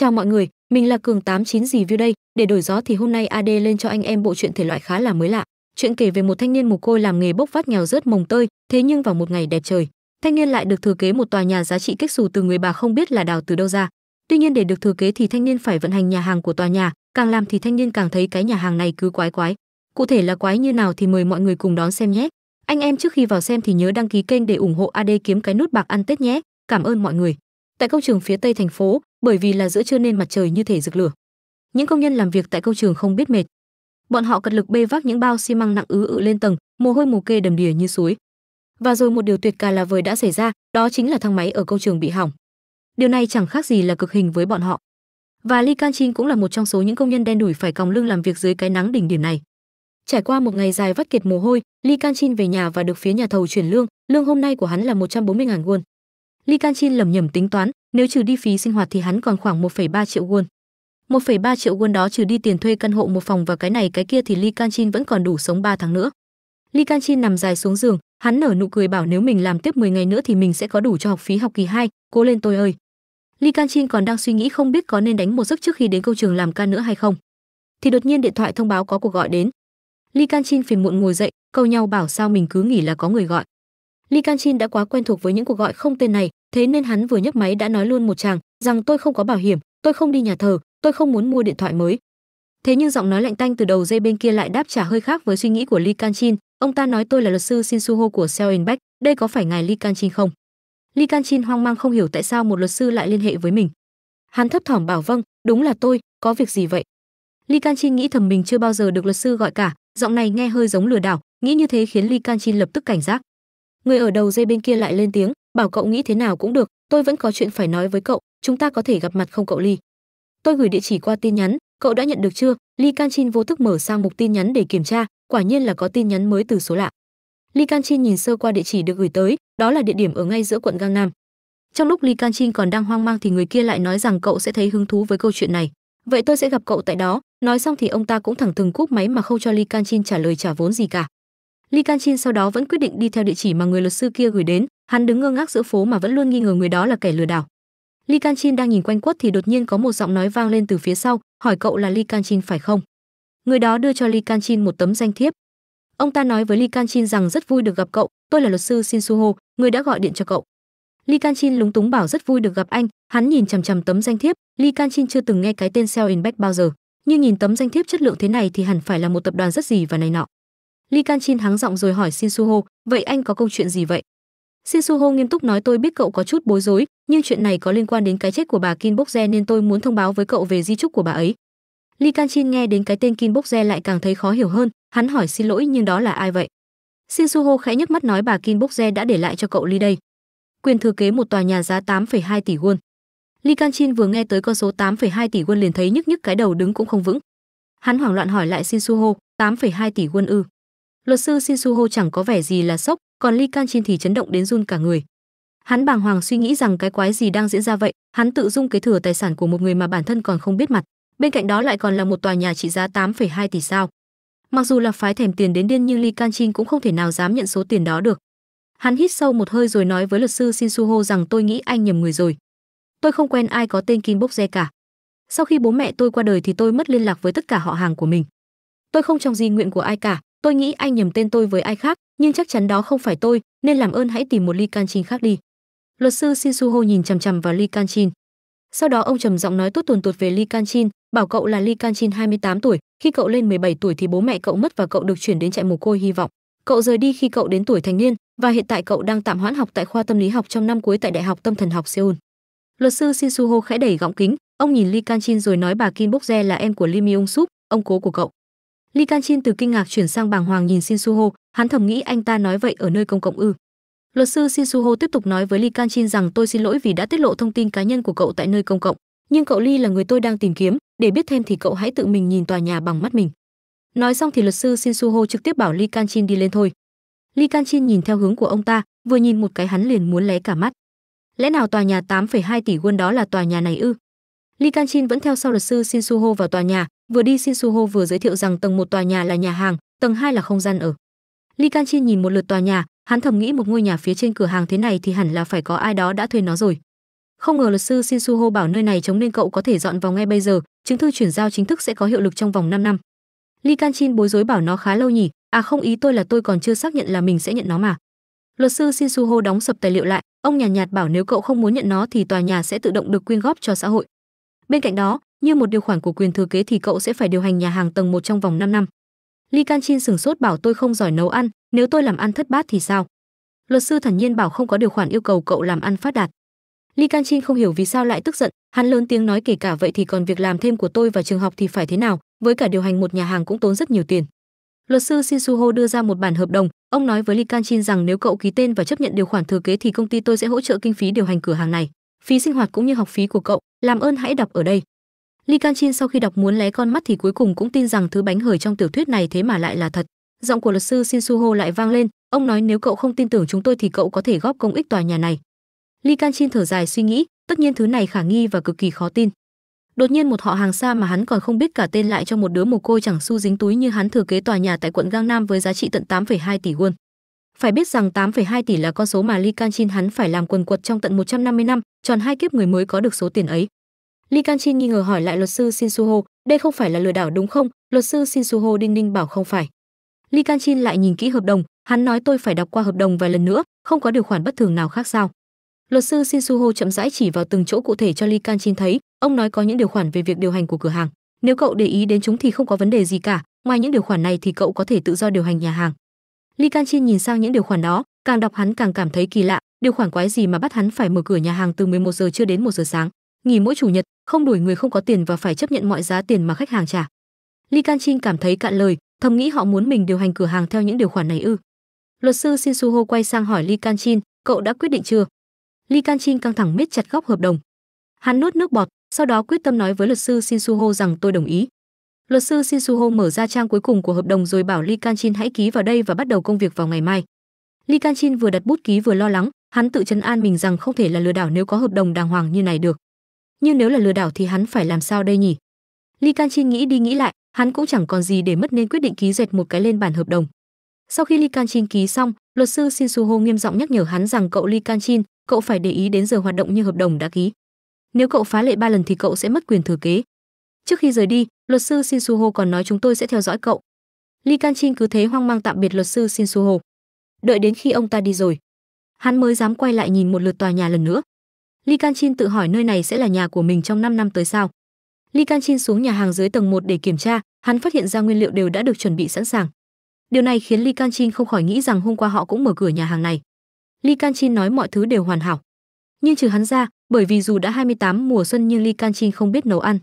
Chào mọi người, mình là Cường 89 Review đây, để đổi gió thì hôm nay AD lên cho anh em bộ truyện thể loại khá là mới lạ. Chuyện kể về một thanh niên mồ côi làm nghề bốc vác nghèo rớt mồng tơi, thế nhưng vào một ngày đẹp trời, thanh niên lại được thừa kế một tòa nhà giá trị kích xù từ người bà không biết là đào từ đâu ra. Tuy nhiên để được thừa kế thì thanh niên phải vận hành nhà hàng của tòa nhà, càng làm thì thanh niên càng thấy cái nhà hàng này cứ quái quái. Cụ thể là quái như nào thì mời mọi người cùng đón xem nhé. Anh em trước khi vào xem thì nhớ đăng ký kênh để ủng hộ AD kiếm cái nút bạc ăn Tết nhé. Cảm ơn mọi người. Tại công trường phía Tây thành phố, bởi vì là giữa trưa nên mặt trời như thể rực lửa những công nhân làm việc tại công trường không biết mệt bọn họ cật lực bê vác những bao xi măng nặng ứ ự lên tầng mồ hôi mồ kê đầm đìa như suối và rồi một điều tuyệt cả là vời đã xảy ra đó chính là thang máy ở công trường bị hỏng điều này chẳng khác gì là cực hình với bọn họ và Lee Kanchin cũng là một trong số những công nhân đen đủi phải còng lưng làm việc dưới cái nắng đỉnh điểm này. Trải qua một ngày dài vắt kiệt mồ hôi, Lee Kanchin về nhà và được phía nhà thầu chuyển lương, lương hôm nay của hắn là 140.000 won. Li Kanchin lẩm nhẩm tính toán, nếu trừ đi phí sinh hoạt thì hắn còn khoảng 1,3 triệu won. 1,3 triệu won đó trừ đi tiền thuê căn hộ một phòng và cái này cái kia thì Li Kanchin vẫn còn đủ sống 3 tháng nữa. Li Kanchin nằm dài xuống giường, hắn nở nụ cười bảo nếu mình làm tiếp 10 ngày nữa thì mình sẽ có đủ cho học phí học kỳ 2, cố lên tôi ơi. Li Kanchin còn đang suy nghĩ không biết có nên đánh một giấc trước khi đến công trường làm ca nữa hay không. Thì đột nhiên điện thoại thông báo có cuộc gọi đến. Li Kanchin phiền muộn ngồi dậy, cầu nhau bảo sao mình cứ nghĩ là có người gọi. Li Kanchin đã quá quen thuộc với những cuộc gọi không tên này, thế nên hắn vừa nhấc máy đã nói luôn một chàng rằng tôi không có bảo hiểm tôi không đi nhà thờ tôi không muốn mua điện thoại mới thế nhưng giọng nói lạnh tanh từ đầu dây bên kia lại đáp trả hơi khác với suy nghĩ của Lee Kanchin ông ta nói tôi là luật sư Shin Suho của Seoinbeck đây có phải ngài Lee Kanchin không Lee Kanchin hoang mang không hiểu tại sao một luật sư lại liên hệ với mình hắn thấp thỏm bảo vâng đúng là tôi có việc gì vậy Lee Kanchin nghĩ thầm mình chưa bao giờ được luật sư gọi cả giọng này nghe hơi giống lừa đảo nghĩ như thế khiến Lee Kanchin lập tức cảnh giác người ở đầu dây bên kia lại lên tiếng bảo cậu nghĩ thế nào cũng được tôi vẫn có chuyện phải nói với cậu chúng ta có thể gặp mặt không cậu ly tôi gửi địa chỉ qua tin nhắn cậu đã nhận được chưa ly canchin vô thức mở sang mục tin nhắn để kiểm tra quả nhiên là có tin nhắn mới từ số lạ ly canchin nhìn sơ qua địa chỉ được gửi tới đó là địa điểm ở ngay giữa quận gangnam trong lúc ly canchin còn đang hoang mang thì người kia lại nói rằng cậu sẽ thấy hứng thú với câu chuyện này vậy tôi sẽ gặp cậu tại đó nói xong thì ông ta cũng thẳng thừng cúp máy mà không cho ly canchin trả lời trả vốn gì cả ly canchin sau đó vẫn quyết định đi theo địa chỉ mà người luật sư kia gửi đến Hắn đứng ngơ ngác giữa phố mà vẫn luôn nghi ngờ người đó là kẻ lừa đảo. Li Kanchin đang nhìn quanh quất thì đột nhiên có một giọng nói vang lên từ phía sau, hỏi cậu là Li Kanchin phải không? Người đó đưa cho Li Kanchin một tấm danh thiếp. Ông ta nói với Li Kanchin rằng rất vui được gặp cậu, tôi là luật sư Shin Suho, người đã gọi điện cho cậu. Li Kanchin lúng túng bảo rất vui được gặp anh, hắn nhìn chằm chằm tấm danh thiếp, Li Kanchin chưa từng nghe cái tên Seo Inbeck bao giờ, nhưng nhìn tấm danh thiếp chất lượng thế này thì hẳn phải là một tập đoàn rất gì và này nọ. Li Kanchin hắng giọng rồi hỏi Shin Suho, vậy anh có câu chuyện gì vậy? Shin Su nghiêm túc nói tôi biết cậu có chút bối rối, nhưng chuyện này có liên quan đến cái chết của bà Kim Bok nên tôi muốn thông báo với cậu về di chúc của bà ấy. Lee Kan nghe đến cái tên Kim Bok lại càng thấy khó hiểu hơn, hắn hỏi xin lỗi nhưng đó là ai vậy? Shin Su khẽ nhấc mắt nói bà Kim Bok đã để lại cho cậu Li đây. Quyền thừa kế một tòa nhà giá 8,2 tỷ won. Lee Kan vừa nghe tới con số 8,2 tỷ won liền thấy nhức nhức cái đầu đứng cũng không vững. Hắn hoảng loạn hỏi lại Shin Su 8,2 tỷ won ư? Luật sư Shin Su chẳng có vẻ gì là sốc, còn ly can chin thì chấn động đến run cả người hắn bàng hoàng suy nghĩ rằng cái quái gì đang diễn ra vậy hắn tự dung kế thừa tài sản của một người mà bản thân còn không biết mặt bên cạnh đó lại còn là một tòa nhà trị giá 8,2 tỷ sao mặc dù là phái thèm tiền đến điên nhưng ly can chin cũng không thể nào dám nhận số tiền đó được hắn hít sâu một hơi rồi nói với luật sư shin Su Ho rằng tôi nghĩ anh nhầm người rồi tôi không quen ai có tên kim bốc re cả sau khi bố mẹ tôi qua đời thì tôi mất liên lạc với tất cả họ hàng của mình tôi không trong di nguyện của ai cả tôi nghĩ anh nhầm tên tôi với ai khác nhưng chắc chắn đó không phải tôi nên làm ơn hãy tìm một ly canchin khác đi luật sư sisuho nhìn chằm chằm vào ly canchin sau đó ông trầm giọng nói tốt tuồn tuột về ly canchin bảo cậu là ly canchin 28 tuổi khi cậu lên 17 tuổi thì bố mẹ cậu mất và cậu được chuyển đến trại mồ côi hy vọng cậu rời đi khi cậu đến tuổi thành niên và hiện tại cậu đang tạm hoãn học tại khoa tâm lý học trong năm cuối tại đại học tâm thần học seoul luật sư sisuho khẽ đẩy gọng kính ông nhìn ly canchin rồi nói bà kim bokje là em của lee myung súp ông cố của cậu Li Kanchin từ kinh ngạc chuyển sang bàng hoàng nhìn Shin Suho, hắn thầm nghĩ anh ta nói vậy ở nơi công cộng ư? Luật sư Shin Suho tiếp tục nói với Li Kanchin rằng tôi xin lỗi vì đã tiết lộ thông tin cá nhân của cậu tại nơi công cộng, nhưng cậu Li là người tôi đang tìm kiếm, để biết thêm thì cậu hãy tự mình nhìn tòa nhà bằng mắt mình. Nói xong thì luật sư Shin Suho trực tiếp bảo Li Kanchin đi lên thôi. Li Kanchin nhìn theo hướng của ông ta, vừa nhìn một cái hắn liền muốn lé cả mắt. Lẽ nào tòa nhà 8,2 tỷ won đó là tòa nhà này ư? Lee Kanchin vẫn theo sau luật sư Shin Suho vào tòa nhà, vừa đi Shin Suho vừa giới thiệu rằng tầng một tòa nhà là nhà hàng, tầng 2 là không gian ở. Lee Kanchin nhìn một lượt tòa nhà, hắn thầm nghĩ một ngôi nhà phía trên cửa hàng thế này thì hẳn là phải có ai đó đã thuê nó rồi. Không ngờ luật sư Shin Suho bảo nơi này chống nên cậu có thể dọn vào ngay bây giờ, chứng thư chuyển giao chính thức sẽ có hiệu lực trong vòng 5 năm. Lee Kanchin bối rối bảo nó khá lâu nhỉ, à không ý tôi là tôi còn chưa xác nhận là mình sẽ nhận nó mà. Luật sư Shin Suho đóng sập tài liệu lại, ông nhàn nhạt, nhạt bảo nếu cậu không muốn nhận nó thì tòa nhà sẽ tự động được quyên góp cho xã hội. Bên cạnh đó, như một điều khoản của quyền thừa kế thì cậu sẽ phải điều hành nhà hàng tầng một trong vòng 5 năm. Li Kanchin sừng sốt bảo tôi không giỏi nấu ăn, nếu tôi làm ăn thất bát thì sao? Luật sư thản nhiên bảo không có điều khoản yêu cầu cậu làm ăn phát đạt. Li Kanchin không hiểu vì sao lại tức giận, hắn lớn tiếng nói kể cả vậy thì còn việc làm thêm của tôi và trường học thì phải thế nào, với cả điều hành một nhà hàng cũng tốn rất nhiều tiền. Luật sư Shin Suho đưa ra một bản hợp đồng, ông nói với Li Kanchin rằng nếu cậu ký tên và chấp nhận điều khoản thừa kế thì công ty tôi sẽ hỗ trợ kinh phí điều hành cửa hàng này phí sinh hoạt cũng như học phí của cậu, làm ơn hãy đọc ở đây. Li Kanchin sau khi đọc muốn lé con mắt thì cuối cùng cũng tin rằng thứ bánh hời trong tiểu thuyết này thế mà lại là thật. Giọng của luật sư Shin Shinsuho lại vang lên, ông nói nếu cậu không tin tưởng chúng tôi thì cậu có thể góp công ích tòa nhà này. Li Kanchin thở dài suy nghĩ, tất nhiên thứ này khả nghi và cực kỳ khó tin. Đột nhiên một họ hàng xa mà hắn còn không biết cả tên lại cho một đứa mồ côi chẳng su dính túi như hắn thừa kế tòa nhà tại quận Gangnam với giá trị tận 8,2 tỷ won. Phải biết rằng 8,2 tỷ là con số mà Li Kanchin hắn phải làm quần quật trong tận 150 năm, tròn hai kiếp người mới có được số tiền ấy. Li Kanchin nghi ngờ hỏi lại luật sư Shin Suho, đây không phải là lừa đảo đúng không? Luật sư Shin Suho đinh ninh bảo không phải. Li Kanchin lại nhìn kỹ hợp đồng, hắn nói tôi phải đọc qua hợp đồng vài lần nữa, không có điều khoản bất thường nào khác sao? Luật sư Shin Suho chậm rãi chỉ vào từng chỗ cụ thể cho Li Kanchin thấy, ông nói có những điều khoản về việc điều hành của cửa hàng. Nếu cậu để ý đến chúng thì không có vấn đề gì cả, ngoài những điều khoản này thì cậu có thể tự do điều hành nhà hàng. Li Kanchin nhìn sang những điều khoản đó, càng đọc hắn càng cảm thấy kỳ lạ, điều khoản quái gì mà bắt hắn phải mở cửa nhà hàng từ 11 giờ chưa đến 1 giờ sáng, nghỉ mỗi chủ nhật, không đuổi người không có tiền và phải chấp nhận mọi giá tiền mà khách hàng trả. Li Kanchin cảm thấy cạn lời, thầm nghĩ họ muốn mình điều hành cửa hàng theo những điều khoản này ư? Luật sư Shin Suho quay sang hỏi Li Kanchin, cậu đã quyết định chưa? Li Kanchin căng thẳng miết chặt góc hợp đồng. Hắn nuốt nước bọt, sau đó quyết tâm nói với luật sư Shin Suho rằng tôi đồng ý. Luật sư Shin Suho mở ra trang cuối cùng của hợp đồng rồi bảo Lee Kan Chin hãy ký vào đây và bắt đầu công việc vào ngày mai. Lee Kan Chin vừa đặt bút ký vừa lo lắng, hắn tự chấn an mình rằng không thể là lừa đảo nếu có hợp đồng đàng hoàng như này được. Nhưng nếu là lừa đảo thì hắn phải làm sao đây nhỉ? Lee Kan Chin nghĩ đi nghĩ lại, hắn cũng chẳng còn gì để mất nên quyết định ký dệt một cái lên bản hợp đồng. Sau khi Lee Kan Chin ký xong, luật sư Shin Suho nghiêm giọng nhắc nhở hắn rằng cậu Lee Kan Chin, cậu phải để ý đến giờ hoạt động như hợp đồng đã ký. Nếu cậu phá lệ ba lần thì cậu sẽ mất quyền thừa kế, Trước khi rời đi, luật sư Shin Suho còn nói chúng tôi sẽ theo dõi cậu. Lee Kanchin cứ thế hoang mang tạm biệt luật sư Shin Suho. Đợi đến khi ông ta đi rồi, hắn mới dám quay lại nhìn một lượt tòa nhà lần nữa. Lee Kanchin tự hỏi nơi này sẽ là nhà của mình trong 5 năm tới sao. Lee Kanchin xuống nhà hàng dưới tầng 1 để kiểm tra, hắn phát hiện ra nguyên liệu đều đã được chuẩn bị sẵn sàng. Điều này khiến Lee Kanchin không khỏi nghĩ rằng hôm qua họ cũng mở cửa nhà hàng này. Lee Kanchin nói mọi thứ đều hoàn hảo. Nhưng trừ hắn ra, bởi vì dù đã 28 mùa xuân nhưng Lee Kanchin không biết nấu ăn.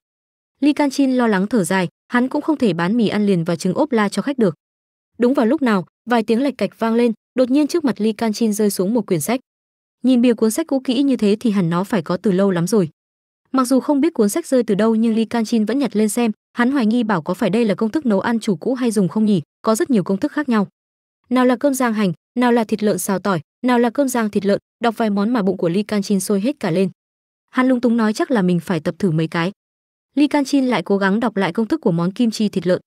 Li Kanchin lo lắng thở dài, hắn cũng không thể bán mì ăn liền và trứng ốp la cho khách được. Đúng vào lúc nào, vài tiếng lạch cạch vang lên, đột nhiên trước mặt Li Kanchin rơi xuống một quyển sách. Nhìn bìa cuốn sách cũ kỹ như thế thì hẳn nó phải có từ lâu lắm rồi. Mặc dù không biết cuốn sách rơi từ đâu nhưng Li Kanchin vẫn nhặt lên xem, hắn hoài nghi bảo có phải đây là công thức nấu ăn chủ cũ hay dùng không nhỉ, có rất nhiều công thức khác nhau. Nào là cơm rang hành, nào là thịt lợn xào tỏi, nào là cơm rang thịt lợn, đọc vài món mà bụng của Li Kanchin sôi hết cả lên. Hắn lung túng nói chắc là mình phải tập thử mấy cái. Li Canchin lại cố gắng đọc lại công thức của món kim chi thịt lợn.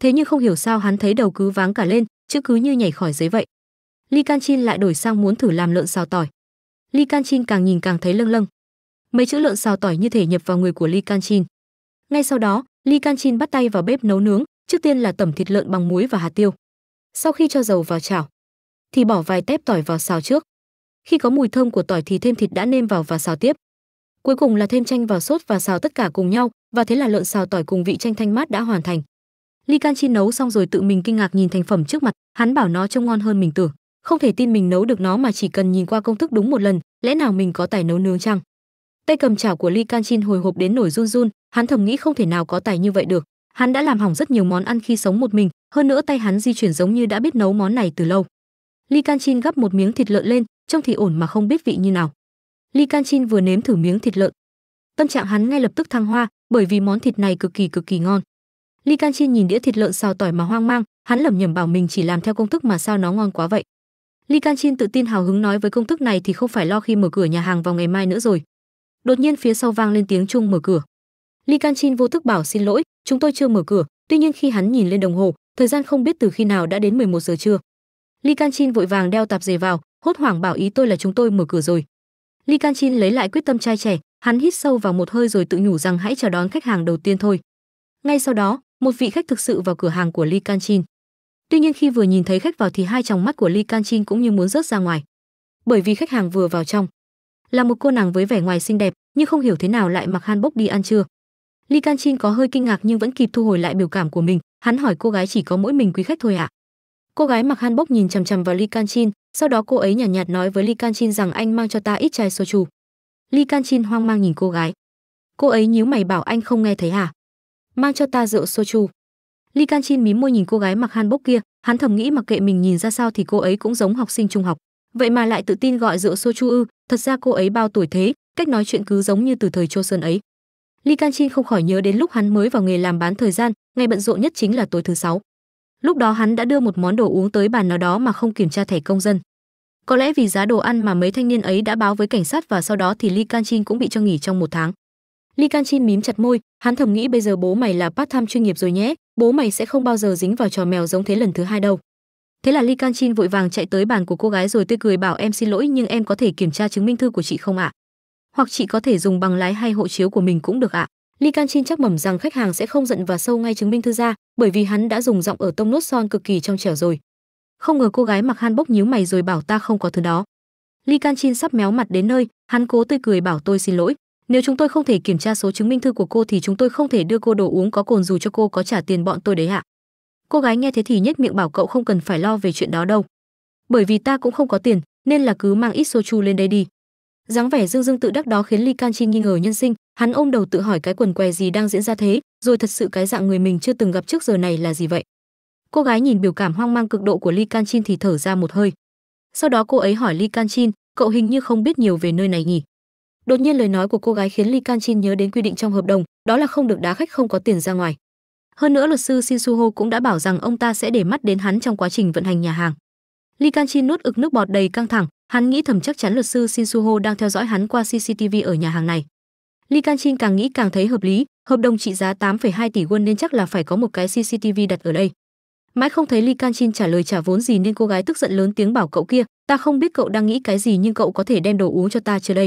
Thế nhưng không hiểu sao hắn thấy đầu cứ váng cả lên, chữ cứ như nhảy khỏi giấy vậy. Li Canchin lại đổi sang muốn thử làm lợn xào tỏi. Li Canchin càng nhìn càng thấy lâng lâng. Mấy chữ lợn xào tỏi như thể nhập vào người của Li Canchin. Ngay sau đó, Li Canchin bắt tay vào bếp nấu nướng, trước tiên là tẩm thịt lợn bằng muối và hạt tiêu. Sau khi cho dầu vào chảo, thì bỏ vài tép tỏi vào xào trước. Khi có mùi thơm của tỏi thì thêm thịt đã nêm vào và xào tiếp cuối cùng là thêm chanh vào sốt và xào tất cả cùng nhau và thế là lợn xào tỏi cùng vị chanh thanh mát đã hoàn thành Li Can Chi nấu xong rồi tự mình kinh ngạc nhìn thành phẩm trước mặt, hắn bảo nó trông ngon hơn mình tưởng, không thể tin mình nấu được nó mà chỉ cần nhìn qua công thức đúng một lần, lẽ nào mình có tài nấu nướng chăng? Tay cầm chảo của Li Can Chin hồi hộp đến nổi run run, hắn thầm nghĩ không thể nào có tài như vậy được. Hắn đã làm hỏng rất nhiều món ăn khi sống một mình, hơn nữa tay hắn di chuyển giống như đã biết nấu món này từ lâu. Li Can Chin gắp một miếng thịt lợn lên, trông thì ổn mà không biết vị như nào. Li Kanchin vừa nếm thử miếng thịt lợn. Tâm trạng hắn ngay lập tức thăng hoa, bởi vì món thịt này cực kỳ cực kỳ ngon. Li Kanchin nhìn đĩa thịt lợn xào tỏi mà hoang mang, hắn lẩm nhẩm bảo mình chỉ làm theo công thức mà sao nó ngon quá vậy. Li Kanchin tự tin hào hứng nói với công thức này thì không phải lo khi mở cửa nhà hàng vào ngày mai nữa rồi. Đột nhiên phía sau vang lên tiếng chuông mở cửa. Li Kanchin vô thức bảo xin lỗi, chúng tôi chưa mở cửa, tuy nhiên khi hắn nhìn lên đồng hồ, thời gian không biết từ khi nào đã đến 11 giờ trưa. Li Kanchin vội vàng đeo tạp dề vào, hốt hoảng bảo ý tôi là chúng tôi mở cửa rồi. Li Kanchin lấy lại quyết tâm trai trẻ, hắn hít sâu vào một hơi rồi tự nhủ rằng hãy chào đón khách hàng đầu tiên thôi. Ngay sau đó, một vị khách thực sự vào cửa hàng của Li Kanchin. Tuy nhiên khi vừa nhìn thấy khách vào thì hai tròng mắt của Li Kanchin cũng như muốn rớt ra ngoài. Bởi vì khách hàng vừa vào trong, là một cô nàng với vẻ ngoài xinh đẹp, nhưng không hiểu thế nào lại mặc hanbok đi ăn trưa. Li Kanchin có hơi kinh ngạc nhưng vẫn kịp thu hồi lại biểu cảm của mình, hắn hỏi cô gái chỉ có mỗi mình quý khách thôi ạ. À? Cô gái mặc hanbok nhìn chằm chằm vào Li Kanchin, sau đó cô ấy nhàn nhạt, nhạt nói với Li Kanchin rằng anh mang cho ta ít chai soju. Li Kanchin hoang mang nhìn cô gái. Cô ấy nhíu mày bảo anh không nghe thấy hả? Mang cho ta rượu soju. Li Kanchin mím môi nhìn cô gái mặc hanbok kia, hắn thầm nghĩ mặc kệ mình nhìn ra sao thì cô ấy cũng giống học sinh trung học, vậy mà lại tự tin gọi rượu soju ư? Thật ra cô ấy bao tuổi thế, cách nói chuyện cứ giống như từ thời Choson ấy. Li Kanchin không khỏi nhớ đến lúc hắn mới vào nghề làm bán thời gian, ngày bận rộn nhất chính là tối thứ sáu. Lúc đó hắn đã đưa một món đồ uống tới bàn nào đó mà không kiểm tra thẻ công dân. Có lẽ vì giá đồ ăn mà mấy thanh niên ấy đã báo với cảnh sát và sau đó thì Li Kanchin cũng bị cho nghỉ trong một tháng. Li Kanchin mím chặt môi, hắn thầm nghĩ bây giờ bố mày là part-time chuyên nghiệp rồi nhé, bố mày sẽ không bao giờ dính vào trò mèo giống thế lần thứ hai đâu. Thế là Li Kanchin vội vàng chạy tới bàn của cô gái rồi tươi cười bảo em xin lỗi nhưng em có thể kiểm tra chứng minh thư của chị không ạ? Hoặc chị có thể dùng bằng lái hay hộ chiếu của mình cũng được ạ. Li Kanchin chắc mẩm rằng khách hàng sẽ không giận và sâu ngay chứng minh thư ra, bởi vì hắn đã dùng giọng ở tông nốt son cực kỳ trong trẻo rồi. Không ngờ cô gái mặc Han bốc nhíu mày rồi bảo ta không có thứ đó. Li Kanchin sắp méo mặt đến nơi, hắn cố tươi cười bảo tôi xin lỗi, nếu chúng tôi không thể kiểm tra số chứng minh thư của cô thì chúng tôi không thể đưa cô đồ uống có cồn dù cho cô có trả tiền bọn tôi đấy ạ. À. Cô gái nghe thế thì nhếch miệng bảo cậu không cần phải lo về chuyện đó đâu. Bởi vì ta cũng không có tiền, nên là cứ mang ít soju lên đây đi dáng vẻ dương dương tự đắc đó khiến li can chi nghi ngờ nhân sinh hắn ôm đầu tự hỏi cái quần què gì đang diễn ra thế rồi thật sự cái dạng người mình chưa từng gặp trước giờ này là gì vậy cô gái nhìn biểu cảm hoang mang cực độ của li can chin thì thở ra một hơi sau đó cô ấy hỏi li can chin cậu hình như không biết nhiều về nơi này nhỉ đột nhiên lời nói của cô gái khiến li can chin nhớ đến quy định trong hợp đồng đó là không được đá khách không có tiền ra ngoài hơn nữa luật sư shin suho cũng đã bảo rằng ông ta sẽ để mắt đến hắn trong quá trình vận hành nhà hàng li can chin nuốt ực nước bọt đầy căng thẳng Hắn nghĩ thầm chắc chắn luật sư Shin Suho đang theo dõi hắn qua CCTV ở nhà hàng này. Lee Li Kanchin càng nghĩ càng thấy hợp lý, hợp đồng trị giá 8,2 tỷ won nên chắc là phải có một cái CCTV đặt ở đây. Mãi không thấy Lee Li Kanchin trả lời trả vốn gì nên cô gái tức giận lớn tiếng bảo cậu kia, "Ta không biết cậu đang nghĩ cái gì nhưng cậu có thể đem đồ uống cho ta chưa đây?"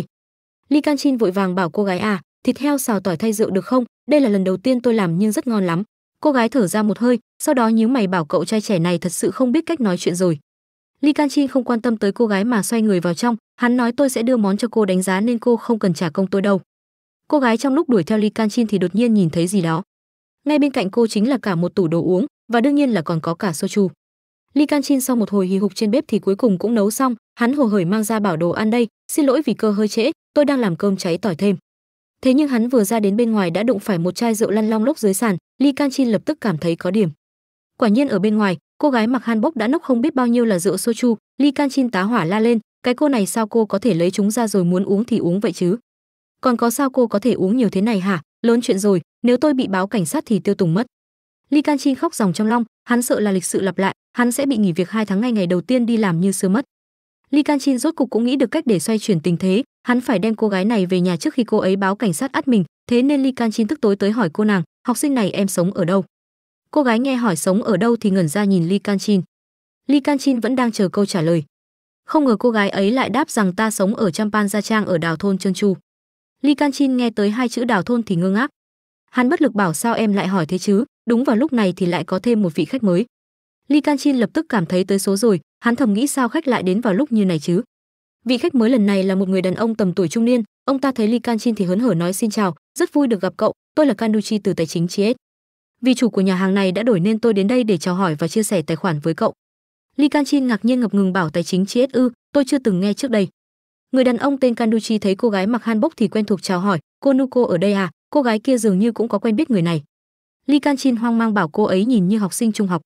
Lee Li Kanchin vội vàng bảo cô gái à, "Thịt heo xào tỏi thay rượu được không? Đây là lần đầu tiên tôi làm nhưng rất ngon lắm." Cô gái thở ra một hơi, sau đó nhíu mày bảo cậu trai trẻ này thật sự không biết cách nói chuyện rồi. Li Kanchin không quan tâm tới cô gái mà xoay người vào trong, hắn nói tôi sẽ đưa món cho cô đánh giá nên cô không cần trả công tôi đâu. Cô gái trong lúc đuổi theo Li Kanchin thì đột nhiên nhìn thấy gì đó. Ngay bên cạnh cô chính là cả một tủ đồ uống và đương nhiên là còn có cả soju. Li Kanchin sau một hồi hì hục trên bếp thì cuối cùng cũng nấu xong, hắn hồ hởi mang ra bảo đồ ăn đây, xin lỗi vì cơ hơi trễ, tôi đang làm cơm cháy tỏi thêm. Thế nhưng hắn vừa ra đến bên ngoài đã đụng phải một chai rượu lăn long lốc dưới sàn, Li Kanchin lập tức cảm thấy có điểm. Quả nhiên ở bên ngoài, cô gái mặc han bốc đã nốc không biết bao nhiêu là rượu soju ly canchin tá hỏa la lên cái cô này sao cô có thể lấy chúng ra rồi muốn uống thì uống vậy chứ còn có sao cô có thể uống nhiều thế này hả lớn chuyện rồi nếu tôi bị báo cảnh sát thì tiêu tùng mất ly canchin khóc ròng trong lòng hắn sợ là lịch sự lặp lại hắn sẽ bị nghỉ việc hai tháng ngay ngày đầu tiên đi làm như xưa mất ly canchin rốt cục cũng nghĩ được cách để xoay chuyển tình thế hắn phải đem cô gái này về nhà trước khi cô ấy báo cảnh sát ắt mình thế nên ly canchin tức tối tới hỏi cô nàng học sinh này em sống ở đâu Cô gái nghe hỏi sống ở đâu thì ngẩn ra nhìn Li Kanchin. Li Kanchin vẫn đang chờ câu trả lời. Không ngờ cô gái ấy lại đáp rằng ta sống ở Champan Gia Trang ở đảo thôn Trân Chu. Li Kanchin nghe tới hai chữ đảo thôn thì ngơ ngác. Hắn bất lực bảo sao em lại hỏi thế chứ, đúng vào lúc này thì lại có thêm một vị khách mới. Li Kanchin lập tức cảm thấy tới số rồi, hắn thầm nghĩ sao khách lại đến vào lúc như này chứ. Vị khách mới lần này là một người đàn ông tầm tuổi trung niên, ông ta thấy Li Kanchin thì hớn hở nói xin chào, rất vui được gặp cậu, tôi là Kanduchi từ tài chính Chiết. Vì chủ của nhà hàng này đã đổi nên tôi đến đây để chào hỏi và chia sẻ tài khoản với cậu. Li Kanchin ngạc nhiên ngập ngừng bảo tài chính chị ư, tôi chưa từng nghe trước đây. Người đàn ông tên Kanduchi thấy cô gái mặc hanbok thì quen thuộc chào hỏi, cô Nuko ở đây à, cô gái kia dường như cũng có quen biết người này. Li Kanchin hoang mang bảo cô ấy nhìn như học sinh trung học.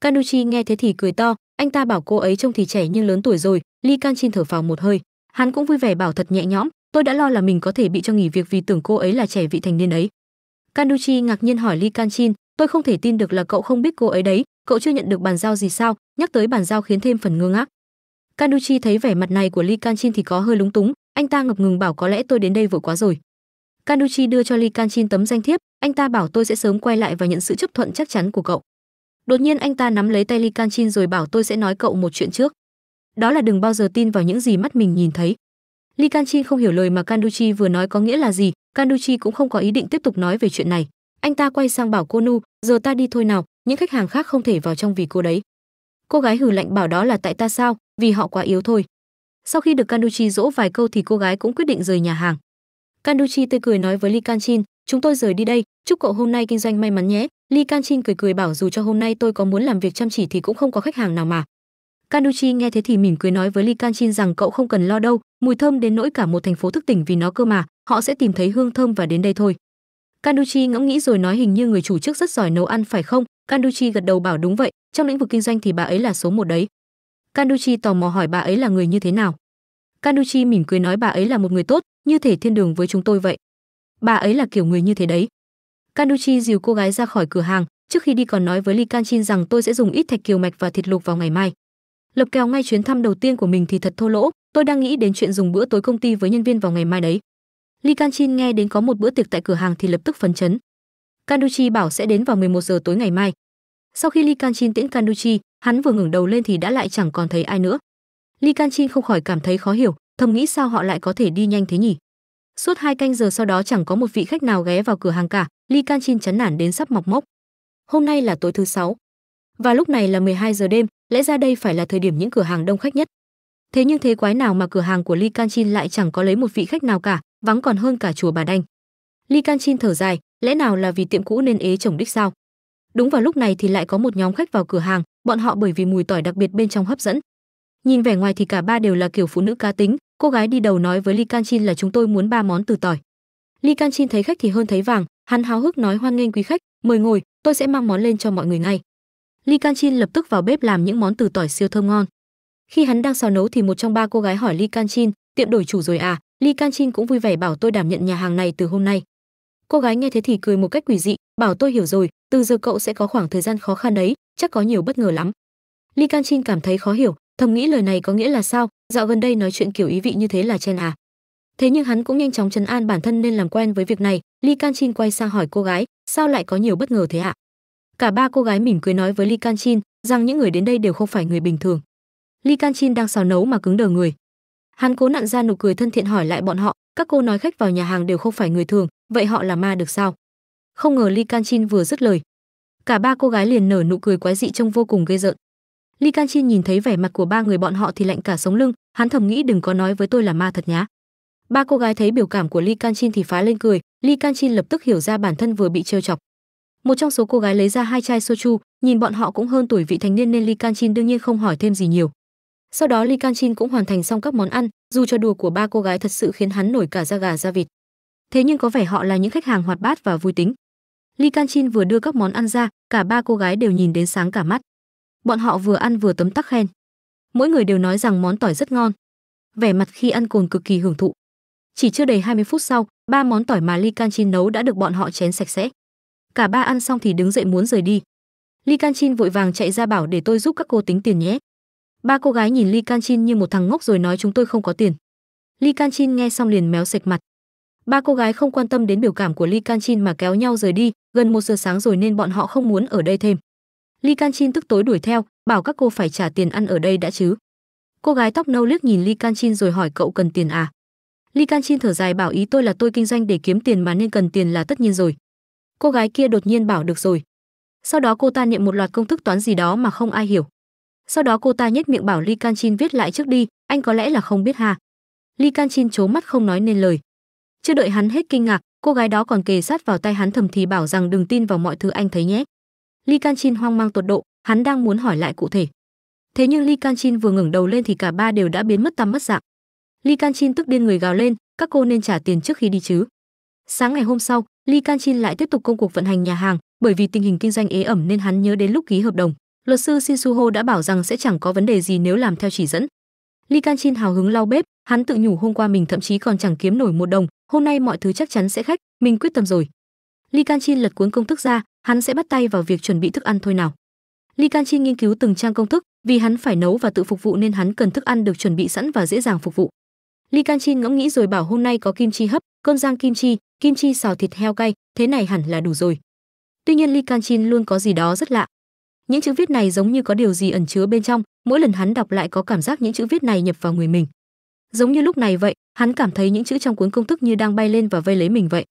Kanduchi nghe thế thì cười to, anh ta bảo cô ấy trông thì trẻ nhưng lớn tuổi rồi, Li Kanchin thở phào một hơi. Hắn cũng vui vẻ bảo thật nhẹ nhõm, tôi đã lo là mình có thể bị cho nghỉ việc vì tưởng cô ấy là trẻ vị thành niên ấy. Kanduchi ngạc nhiên hỏi Li Kanchin, tôi không thể tin được là cậu không biết cô ấy đấy, cậu chưa nhận được bàn giao gì sao? Nhắc tới bàn giao khiến thêm phần ngơ ngác. Kanduchi thấy vẻ mặt này của Li Kanchin thì có hơi lúng túng, anh ta ngập ngừng bảo có lẽ tôi đến đây vội quá rồi. Kanduchi đưa cho Li Kanchin tấm danh thiếp, anh ta bảo tôi sẽ sớm quay lại và nhận sự chấp thuận chắc chắn của cậu. Đột nhiên anh ta nắm lấy tay Li Kanchin rồi bảo tôi sẽ nói cậu một chuyện trước. Đó là đừng bao giờ tin vào những gì mắt mình nhìn thấy. Li Kanchin không hiểu lời mà Kanduchi vừa nói có nghĩa là gì, Kanduchi cũng không có ý định tiếp tục nói về chuyện này. Anh ta quay sang bảo cô Nu, giờ ta đi thôi nào, những khách hàng khác không thể vào trong vì cô đấy. Cô gái hừ lạnh bảo đó là tại ta sao, vì họ quá yếu thôi. Sau khi được Kanduchi dỗ vài câu thì cô gái cũng quyết định rời nhà hàng. Kanduchi tươi cười nói với Li Kanchin, chúng tôi rời đi đây, chúc cậu hôm nay kinh doanh may mắn nhé. Li Kanchin cười cười bảo dù cho hôm nay tôi có muốn làm việc chăm chỉ thì cũng không có khách hàng nào mà. Canucci nghe thế thì mỉm cười nói với Li Kanchin rằng cậu không cần lo đâu, mùi thơm đến nỗi cả một thành phố thức tỉnh vì nó cơ mà, họ sẽ tìm thấy hương thơm và đến đây thôi. Canducci ngẫm nghĩ rồi nói hình như người chủ trước rất giỏi nấu ăn phải không? Canducci gật đầu bảo đúng vậy, trong lĩnh vực kinh doanh thì bà ấy là số một đấy. Canducci tò mò hỏi bà ấy là người như thế nào. Canducci mỉm cười nói bà ấy là một người tốt, như thể thiên đường với chúng tôi vậy. Bà ấy là kiểu người như thế đấy. Canducci dìu cô gái ra khỏi cửa hàng, trước khi đi còn nói với Li Kanchin rằng tôi sẽ dùng ít thạch kiều mạch và thịt lục vào ngày mai. Lập kèo ngay chuyến thăm đầu tiên của mình thì thật thô lỗ, tôi đang nghĩ đến chuyện dùng bữa tối công ty với nhân viên vào ngày mai đấy. Li Kanchin nghe đến có một bữa tiệc tại cửa hàng thì lập tức phấn chấn. Kanduchi bảo sẽ đến vào 11 giờ tối ngày mai. Sau khi Li Kanchin tiễn Kanduchi, hắn vừa ngẩng đầu lên thì đã lại chẳng còn thấy ai nữa. Li Kanchin không khỏi cảm thấy khó hiểu, thầm nghĩ sao họ lại có thể đi nhanh thế nhỉ? Suốt hai canh giờ sau đó chẳng có một vị khách nào ghé vào cửa hàng cả, Li Kanchin chán nản đến sắp mọc mốc. Hôm nay là tối thứ sáu, và lúc này là 12 giờ đêm, lẽ ra đây phải là thời điểm những cửa hàng đông khách nhất. Thế nhưng thế quái nào mà cửa hàng của Li Chin lại chẳng có lấy một vị khách nào cả, vắng còn hơn cả chùa Bà Đanh. Li Chin thở dài, lẽ nào là vì tiệm cũ nên ế chồng đích sao? Đúng vào lúc này thì lại có một nhóm khách vào cửa hàng, bọn họ bởi vì mùi tỏi đặc biệt bên trong hấp dẫn. Nhìn vẻ ngoài thì cả ba đều là kiểu phụ nữ cá tính, cô gái đi đầu nói với Li Chin là chúng tôi muốn ba món từ tỏi. Li Chin thấy khách thì hơn thấy vàng, hắn háo hức nói hoan nghênh quý khách, mời ngồi, tôi sẽ mang món lên cho mọi người ngay. Li Kanchin lập tức vào bếp làm những món từ tỏi siêu thơm ngon. Khi hắn đang xào nấu thì một trong ba cô gái hỏi Li Kanchin, "Tiệm đổi chủ rồi à?" Li Kanchin cũng vui vẻ bảo tôi đảm nhận nhà hàng này từ hôm nay. Cô gái nghe thế thì cười một cách quỷ dị, bảo tôi hiểu rồi, từ giờ cậu sẽ có khoảng thời gian khó khăn đấy, chắc có nhiều bất ngờ lắm. Li Kanchin cảm thấy khó hiểu, thầm nghĩ lời này có nghĩa là sao, dạo gần đây nói chuyện kiểu ý vị như thế là chen à. Thế nhưng hắn cũng nhanh chóng trấn an bản thân nên làm quen với việc này, Li Kanchin quay sang hỏi cô gái, "Sao lại có nhiều bất ngờ thế ạ?" À? cả ba cô gái mỉm cười nói với li can chin rằng những người đến đây đều không phải người bình thường li can chin đang xào nấu mà cứng đờ người hắn cố nặn ra nụ cười thân thiện hỏi lại bọn họ các cô nói khách vào nhà hàng đều không phải người thường vậy họ là ma được sao không ngờ li can chin vừa dứt lời cả ba cô gái liền nở nụ cười quái dị trông vô cùng gây giận. li can chin nhìn thấy vẻ mặt của ba người bọn họ thì lạnh cả sống lưng hắn thầm nghĩ đừng có nói với tôi là ma thật nhá ba cô gái thấy biểu cảm của li can chin thì phá lên cười li can chin lập tức hiểu ra bản thân vừa bị trêu chọc một trong số cô gái lấy ra hai chai soju nhìn bọn họ cũng hơn tuổi vị thành niên nên li kanchin đương nhiên không hỏi thêm gì nhiều sau đó li kanchin cũng hoàn thành xong các món ăn dù cho đùa của ba cô gái thật sự khiến hắn nổi cả da gà da vịt thế nhưng có vẻ họ là những khách hàng hoạt bát và vui tính li kanchin vừa đưa các món ăn ra cả ba cô gái đều nhìn đến sáng cả mắt bọn họ vừa ăn vừa tấm tắc khen mỗi người đều nói rằng món tỏi rất ngon vẻ mặt khi ăn cồn cực kỳ hưởng thụ chỉ chưa đầy 20 phút sau ba món tỏi mà li kanchin nấu đã được bọn họ chén sạch sẽ cả ba ăn xong thì đứng dậy muốn rời đi li can vội vàng chạy ra bảo để tôi giúp các cô tính tiền nhé ba cô gái nhìn li can như một thằng ngốc rồi nói chúng tôi không có tiền li can nghe xong liền méo sạch mặt ba cô gái không quan tâm đến biểu cảm của li can mà kéo nhau rời đi gần một giờ sáng rồi nên bọn họ không muốn ở đây thêm li can tức tối đuổi theo bảo các cô phải trả tiền ăn ở đây đã chứ cô gái tóc nâu liếc nhìn li can rồi hỏi cậu cần tiền à Li Can thở dài bảo ý tôi là tôi kinh doanh để kiếm tiền mà nên cần tiền là tất nhiên rồi cô gái kia đột nhiên bảo được rồi sau đó cô ta niệm một loạt công thức toán gì đó mà không ai hiểu sau đó cô ta nhếch miệng bảo li can viết lại trước đi anh có lẽ là không biết ha. li can chin trố mắt không nói nên lời chưa đợi hắn hết kinh ngạc cô gái đó còn kề sát vào tay hắn thầm thì bảo rằng đừng tin vào mọi thứ anh thấy nhé li can hoang mang tột độ hắn đang muốn hỏi lại cụ thể thế nhưng li can vừa ngẩng đầu lên thì cả ba đều đã biến mất tăm mất dạng li can tức điên người gào lên các cô nên trả tiền trước khi đi chứ sáng ngày hôm sau Lee Kanchin lại tiếp tục công cuộc vận hành nhà hàng, bởi vì tình hình kinh doanh ế ẩm nên hắn nhớ đến lúc ký hợp đồng. Luật sư Shin Suho đã bảo rằng sẽ chẳng có vấn đề gì nếu làm theo chỉ dẫn. Lee Kanchin hào hứng lau bếp, hắn tự nhủ hôm qua mình thậm chí còn chẳng kiếm nổi một đồng, hôm nay mọi thứ chắc chắn sẽ khách, mình quyết tâm rồi. Lee Kanchin lật cuốn công thức ra, hắn sẽ bắt tay vào việc chuẩn bị thức ăn thôi nào. Lee Kanchin nghiên cứu từng trang công thức, vì hắn phải nấu và tự phục vụ nên hắn cần thức ăn được chuẩn bị sẵn và dễ dàng phục vụ. Lee Kanchin ngẫm nghĩ rồi bảo hôm nay có kim chi hấp, cơm rang kim chi, kim chi xào thịt heo cay, thế này hẳn là đủ rồi. Tuy nhiên Li Kanchin luôn có gì đó rất lạ. Những chữ viết này giống như có điều gì ẩn chứa bên trong, mỗi lần hắn đọc lại có cảm giác những chữ viết này nhập vào người mình. Giống như lúc này vậy, hắn cảm thấy những chữ trong cuốn công thức như đang bay lên và vây lấy mình vậy.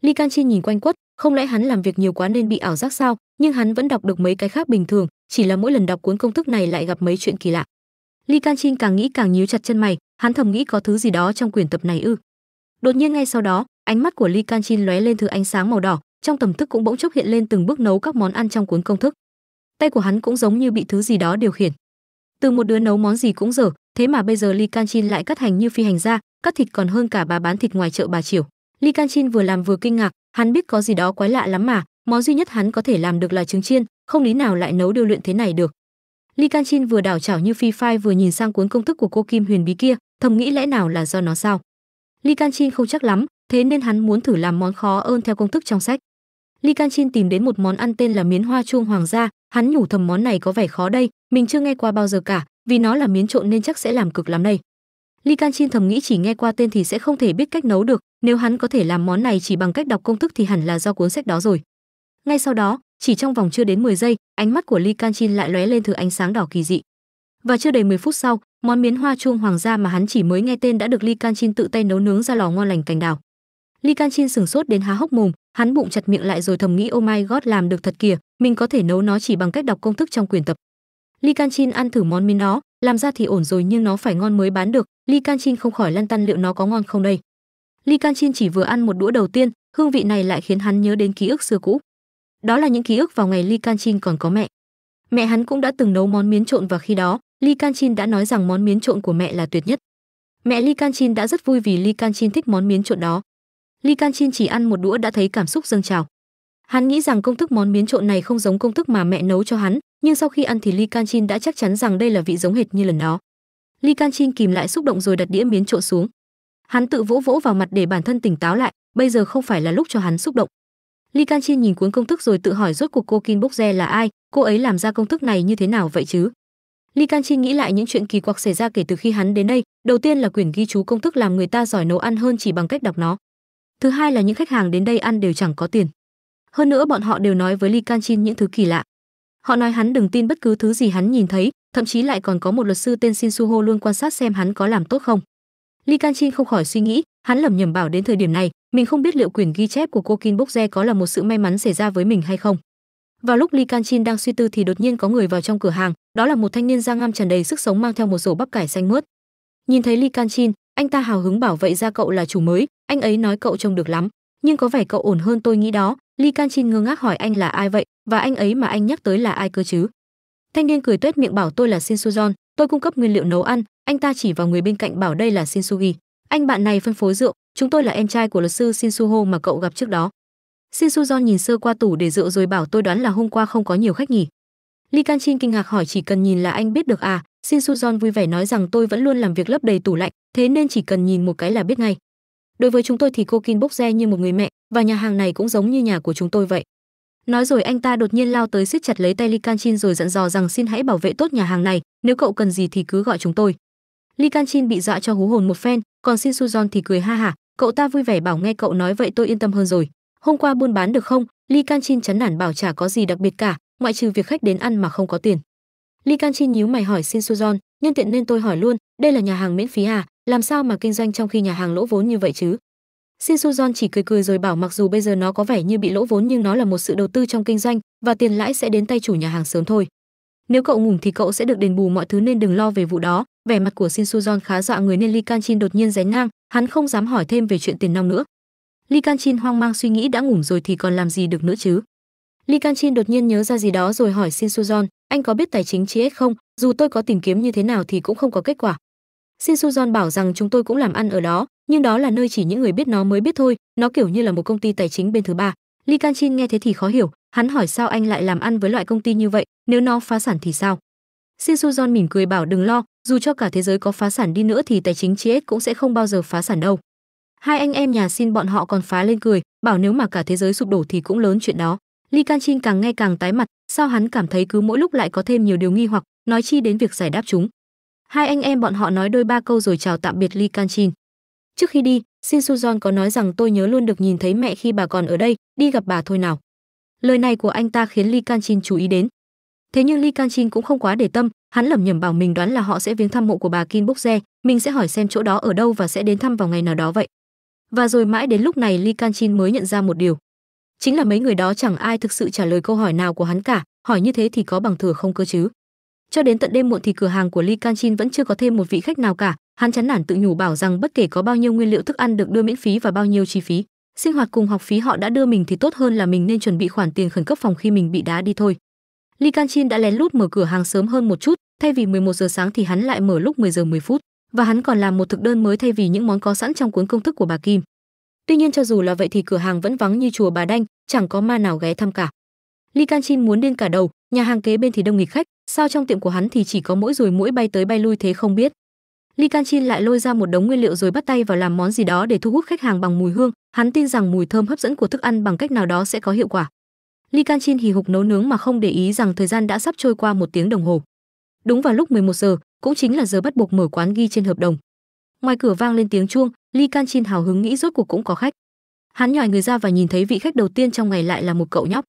Li Kanchin nhìn quanh quất, không lẽ hắn làm việc nhiều quá nên bị ảo giác sao, nhưng hắn vẫn đọc được mấy cái khác bình thường, chỉ là mỗi lần đọc cuốn công thức này lại gặp mấy chuyện kỳ lạ. Li Kanchin càng nghĩ càng nhíu chặt chân mày, hắn thầm nghĩ có thứ gì đó trong quyển tập này ư? đột nhiên ngay sau đó ánh mắt của li can chin lóe lên thứ ánh sáng màu đỏ trong tầm thức cũng bỗng chốc hiện lên từng bước nấu các món ăn trong cuốn công thức tay của hắn cũng giống như bị thứ gì đó điều khiển từ một đứa nấu món gì cũng dở thế mà bây giờ li can chin lại cắt hành như phi hành gia, cắt thịt còn hơn cả bà bán thịt ngoài chợ bà chiểu li can chin vừa làm vừa kinh ngạc hắn biết có gì đó quái lạ lắm mà món duy nhất hắn có thể làm được là trứng chiên không lý nào lại nấu điều luyện thế này được li can chin vừa đảo chảo như phi phai vừa nhìn sang cuốn công thức của cô kim huyền bí kia thầm nghĩ lẽ nào là do nó sao Li Kanchin không chắc lắm, thế nên hắn muốn thử làm món khó ơn theo công thức trong sách. Li Kanchin tìm đến một món ăn tên là miến hoa chuông hoàng gia, hắn nhủ thầm món này có vẻ khó đây, mình chưa nghe qua bao giờ cả, vì nó là miến trộn nên chắc sẽ làm cực lắm đây. Li Kanchin thầm nghĩ chỉ nghe qua tên thì sẽ không thể biết cách nấu được, nếu hắn có thể làm món này chỉ bằng cách đọc công thức thì hẳn là do cuốn sách đó rồi. Ngay sau đó, chỉ trong vòng chưa đến 10 giây, ánh mắt của Li Kanchin lại lóe lên thứ ánh sáng đỏ kỳ dị. Và chưa đầy 10 phút sau, món miến hoa chuông hoàng gia mà hắn chỉ mới nghe tên đã được Li Canchin tự tay nấu nướng ra lò ngon lành cành đào. Li Canchin sửng sốt đến há hốc mồm, hắn bụng chặt miệng lại rồi thầm nghĩ oh my god làm được thật kìa, mình có thể nấu nó chỉ bằng cách đọc công thức trong quyển tập. Li Canchin ăn thử món miến đó, làm ra thì ổn rồi nhưng nó phải ngon mới bán được, Li Canchin không khỏi lăn tăn liệu nó có ngon không đây. Li Canchin chỉ vừa ăn một đũa đầu tiên, hương vị này lại khiến hắn nhớ đến ký ức xưa cũ. Đó là những ký ức vào ngày Li Canchin còn có mẹ. Mẹ hắn cũng đã từng nấu món miến trộn và khi đó, Li Kanchin đã nói rằng món miến trộn của mẹ là tuyệt nhất. Mẹ Li Kanchin đã rất vui vì Li Kanchin thích món miến trộn đó. Li Kanchin chỉ ăn một đũa đã thấy cảm xúc dâng trào. Hắn nghĩ rằng công thức món miến trộn này không giống công thức mà mẹ nấu cho hắn, nhưng sau khi ăn thì Li Kanchin đã chắc chắn rằng đây là vị giống hệt như lần đó. Li Kanchin kìm lại xúc động rồi đặt đĩa miến trộn xuống. Hắn tự vỗ vỗ vào mặt để bản thân tỉnh táo lại, bây giờ không phải là lúc cho hắn xúc động. Li Kanchin nhìn cuốn công thức rồi tự hỏi rốt cuộc cô Kim Bokje là ai, cô ấy làm ra công thức này như thế nào vậy chứ? Li Canchin nghĩ lại những chuyện kỳ quặc xảy ra kể từ khi hắn đến đây, đầu tiên là quyển ghi chú công thức làm người ta giỏi nấu ăn hơn chỉ bằng cách đọc nó. Thứ hai là những khách hàng đến đây ăn đều chẳng có tiền. Hơn nữa bọn họ đều nói với Li Canchin những thứ kỳ lạ. Họ nói hắn đừng tin bất cứ thứ gì hắn nhìn thấy, thậm chí lại còn có một luật sư tên Shin Suho luôn quan sát xem hắn có làm tốt không. Li Canchin không khỏi suy nghĩ, hắn lẩm nhẩm bảo đến thời điểm này, mình không biết liệu quyển ghi chép của cô Kin Bokje có là một sự may mắn xảy ra với mình hay không. Vào lúc Li Kanchin đang suy tư thì đột nhiên có người vào trong cửa hàng, đó là một thanh niên da ngăm tràn đầy sức sống mang theo một rổ bắp cải xanh mướt. Nhìn thấy Li Kanchin, anh ta hào hứng bảo vậy ra cậu là chủ mới, anh ấy nói cậu trông được lắm, nhưng có vẻ cậu ổn hơn tôi nghĩ đó. Li Kanchin ngơ ngác hỏi anh là ai vậy và anh ấy mà anh nhắc tới là ai cơ chứ? Thanh niên cười tuét miệng bảo tôi là Shin Sujon, tôi cung cấp nguyên liệu nấu ăn, anh ta chỉ vào người bên cạnh bảo đây là Shin Sugi. Anh bạn này phân phối rượu, chúng tôi là em trai của luật sư Shin Suho mà cậu gặp trước đó. Shin Sujon nhìn sơ qua tủ để rượu rồi bảo tôi đoán là hôm qua không có nhiều khách nhỉ. Lee Kanchin kinh ngạc hỏi chỉ cần nhìn là anh biết được à? Shin Sujon vui vẻ nói rằng tôi vẫn luôn làm việc lấp đầy tủ lạnh, thế nên chỉ cần nhìn một cái là biết ngay. Đối với chúng tôi thì cô Kim Bokje như một người mẹ và nhà hàng này cũng giống như nhà của chúng tôi vậy. Nói rồi anh ta đột nhiên lao tới siết chặt lấy tay Lee Kanchin rồi dặn dò rằng xin hãy bảo vệ tốt nhà hàng này, nếu cậu cần gì thì cứ gọi chúng tôi. Lee Kanchin bị dọa cho hú hồn một phen, còn Shin Sujon thì cười ha hả, cậu ta vui vẻ bảo nghe cậu nói vậy tôi yên tâm hơn rồi hôm qua buôn bán được không ly canchin chán nản bảo chả có gì đặc biệt cả ngoại trừ việc khách đến ăn mà không có tiền ly canchin nhíu mày hỏi shin sujon nhân tiện nên tôi hỏi luôn đây là nhà hàng miễn phí à làm sao mà kinh doanh trong khi nhà hàng lỗ vốn như vậy chứ Shin Sujon chỉ cười cười rồi bảo mặc dù bây giờ nó có vẻ như bị lỗ vốn nhưng nó là một sự đầu tư trong kinh doanh và tiền lãi sẽ đến tay chủ nhà hàng sớm thôi. Nếu cậu ngủ thì cậu sẽ được đền bù mọi thứ nên đừng lo về vụ đó. Vẻ mặt của Shin Sujon khá dọa người nên Lee Kanchin đột nhiên rén ngang, hắn không dám hỏi thêm về chuyện tiền nong nữa. Li Kanchin hoang mang suy nghĩ đã ngủ rồi thì còn làm gì được nữa chứ. Li Kanchin đột nhiên nhớ ra gì đó rồi hỏi Shin Sujon, anh có biết tài chính chi không? Dù tôi có tìm kiếm như thế nào thì cũng không có kết quả. Shin Sujon bảo rằng chúng tôi cũng làm ăn ở đó, nhưng đó là nơi chỉ những người biết nó mới biết thôi, nó kiểu như là một công ty tài chính bên thứ ba. Li Kanchin nghe thế thì khó hiểu, hắn hỏi sao anh lại làm ăn với loại công ty như vậy, nếu nó phá sản thì sao? Shin Sujon mỉm cười bảo đừng lo, dù cho cả thế giới có phá sản đi nữa thì tài chính chi cũng sẽ không bao giờ phá sản đâu hai anh em nhà xin bọn họ còn phá lên cười bảo nếu mà cả thế giới sụp đổ thì cũng lớn chuyện đó li can chin càng nghe càng tái mặt sao hắn cảm thấy cứ mỗi lúc lại có thêm nhiều điều nghi hoặc nói chi đến việc giải đáp chúng hai anh em bọn họ nói đôi ba câu rồi chào tạm biệt li can chin trước khi đi Shin Sujon có nói rằng tôi nhớ luôn được nhìn thấy mẹ khi bà còn ở đây, đi gặp bà thôi nào. Lời này của anh ta khiến Lee Kanchin chú ý đến. Thế nhưng Lee Kanchin cũng không quá để tâm, hắn lẩm nhẩm bảo mình đoán là họ sẽ viếng thăm mộ của bà Kim Bokje, mình sẽ hỏi xem chỗ đó ở đâu và sẽ đến thăm vào ngày nào đó vậy và rồi mãi đến lúc này Li Kanchin mới nhận ra một điều. Chính là mấy người đó chẳng ai thực sự trả lời câu hỏi nào của hắn cả, hỏi như thế thì có bằng thừa không cơ chứ. Cho đến tận đêm muộn thì cửa hàng của Li Kanchin vẫn chưa có thêm một vị khách nào cả, hắn chán nản tự nhủ bảo rằng bất kể có bao nhiêu nguyên liệu thức ăn được đưa miễn phí và bao nhiêu chi phí, sinh hoạt cùng học phí họ đã đưa mình thì tốt hơn là mình nên chuẩn bị khoản tiền khẩn cấp phòng khi mình bị đá đi thôi. Li Kanchin đã lén lút mở cửa hàng sớm hơn một chút, thay vì 11 giờ sáng thì hắn lại mở lúc 10 giờ 10 phút và hắn còn làm một thực đơn mới thay vì những món có sẵn trong cuốn công thức của bà Kim. Tuy nhiên cho dù là vậy thì cửa hàng vẫn vắng như chùa bà đanh, chẳng có ma nào ghé thăm cả. Li Canchin muốn điên cả đầu, nhà hàng kế bên thì đông nghịch khách, sao trong tiệm của hắn thì chỉ có mỗi rồi mũi bay tới bay lui thế không biết. Li Canchin lại lôi ra một đống nguyên liệu rồi bắt tay vào làm món gì đó để thu hút khách hàng bằng mùi hương, hắn tin rằng mùi thơm hấp dẫn của thức ăn bằng cách nào đó sẽ có hiệu quả. Li Canchin hì hục nấu nướng mà không để ý rằng thời gian đã sắp trôi qua một tiếng đồng hồ. Đúng vào lúc 11 giờ, cũng chính là giờ bắt buộc mở quán ghi trên hợp đồng ngoài cửa vang lên tiếng chuông li can hào hứng nghĩ rốt cuộc cũng có khách hắn nhòi người ra và nhìn thấy vị khách đầu tiên trong ngày lại là một cậu nhóc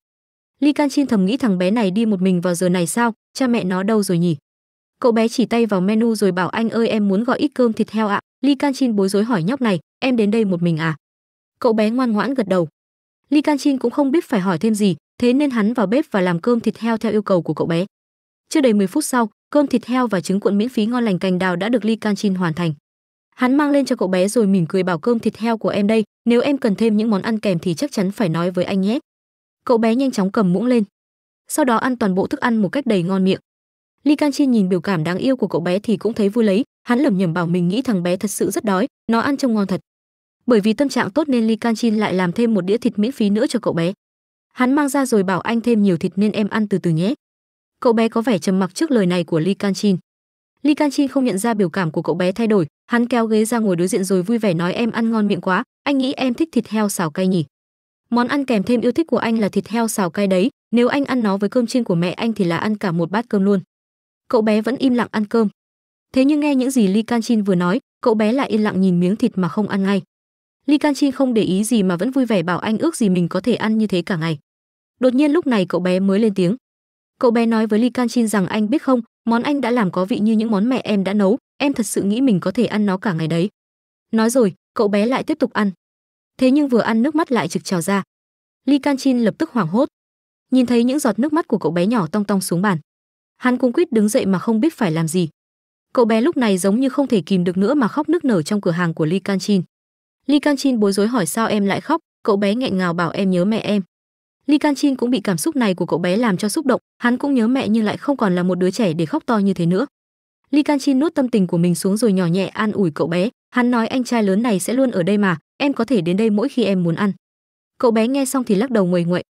li can thầm nghĩ thằng bé này đi một mình vào giờ này sao cha mẹ nó đâu rồi nhỉ cậu bé chỉ tay vào menu rồi bảo anh ơi em muốn gọi ít cơm thịt heo ạ li ly bối rối hỏi nhóc này em đến đây một mình à cậu bé ngoan ngoãn gật đầu li can cũng không biết phải hỏi thêm gì thế nên hắn vào bếp và làm cơm thịt heo theo yêu cầu của cậu bé chưa đầy 10 phút sau cơm thịt heo và trứng cuộn miễn phí ngon lành cành đào đã được Ly Canchin hoàn thành. Hắn mang lên cho cậu bé rồi mỉm cười bảo cơm thịt heo của em đây, nếu em cần thêm những món ăn kèm thì chắc chắn phải nói với anh nhé. Cậu bé nhanh chóng cầm muỗng lên. Sau đó ăn toàn bộ thức ăn một cách đầy ngon miệng. Ly Canchin nhìn biểu cảm đáng yêu của cậu bé thì cũng thấy vui lấy, hắn lẩm nhẩm bảo mình nghĩ thằng bé thật sự rất đói, nó ăn trông ngon thật. Bởi vì tâm trạng tốt nên Ly Canchin lại làm thêm một đĩa thịt miễn phí nữa cho cậu bé. Hắn mang ra rồi bảo anh thêm nhiều thịt nên em ăn từ từ nhé cậu bé có vẻ trầm mặc trước lời này của Li Kanchin. Li Kanchin không nhận ra biểu cảm của cậu bé thay đổi, hắn kéo ghế ra ngồi đối diện rồi vui vẻ nói em ăn ngon miệng quá, anh nghĩ em thích thịt heo xào cay nhỉ. Món ăn kèm thêm yêu thích của anh là thịt heo xào cay đấy, nếu anh ăn nó với cơm chiên của mẹ anh thì là ăn cả một bát cơm luôn. Cậu bé vẫn im lặng ăn cơm. Thế nhưng nghe những gì Li Kanchin vừa nói, cậu bé lại yên lặng nhìn miếng thịt mà không ăn ngay. Li Kanchin không để ý gì mà vẫn vui vẻ bảo anh ước gì mình có thể ăn như thế cả ngày. Đột nhiên lúc này cậu bé mới lên tiếng, cậu bé nói với li can chin rằng anh biết không món anh đã làm có vị như những món mẹ em đã nấu em thật sự nghĩ mình có thể ăn nó cả ngày đấy nói rồi cậu bé lại tiếp tục ăn thế nhưng vừa ăn nước mắt lại trực trào ra li can chin lập tức hoảng hốt nhìn thấy những giọt nước mắt của cậu bé nhỏ tong tong xuống bàn hắn cũng quyết đứng dậy mà không biết phải làm gì cậu bé lúc này giống như không thể kìm được nữa mà khóc nức nở trong cửa hàng của li can chin li can chin bối rối hỏi sao em lại khóc cậu bé nghẹn ngào bảo em nhớ mẹ em Li Kanchin cũng bị cảm xúc này của cậu bé làm cho xúc động, hắn cũng nhớ mẹ nhưng lại không còn là một đứa trẻ để khóc to như thế nữa. Li Kanchin nuốt tâm tình của mình xuống rồi nhỏ nhẹ an ủi cậu bé, hắn nói anh trai lớn này sẽ luôn ở đây mà, em có thể đến đây mỗi khi em muốn ăn. Cậu bé nghe xong thì lắc đầu nguầy nguậy.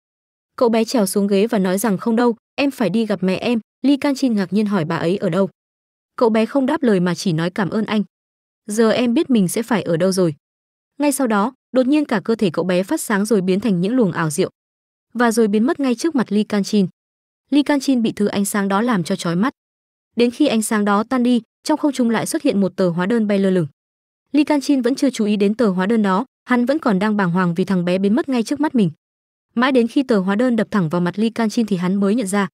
Cậu bé trèo xuống ghế và nói rằng không đâu, em phải đi gặp mẹ em, Li Kanchin ngạc nhiên hỏi bà ấy ở đâu. Cậu bé không đáp lời mà chỉ nói cảm ơn anh. Giờ em biết mình sẽ phải ở đâu rồi. Ngay sau đó, đột nhiên cả cơ thể cậu bé phát sáng rồi biến thành những luồng ảo diệu, và rồi biến mất ngay trước mặt Li Canchin. Li Canchin bị thứ ánh sáng đó làm cho chói mắt. Đến khi ánh sáng đó tan đi, trong không trung lại xuất hiện một tờ hóa đơn bay lơ lửng. Li Canchin vẫn chưa chú ý đến tờ hóa đơn đó, hắn vẫn còn đang bàng hoàng vì thằng bé biến mất ngay trước mắt mình. Mãi đến khi tờ hóa đơn đập thẳng vào mặt Li Canchin thì hắn mới nhận ra.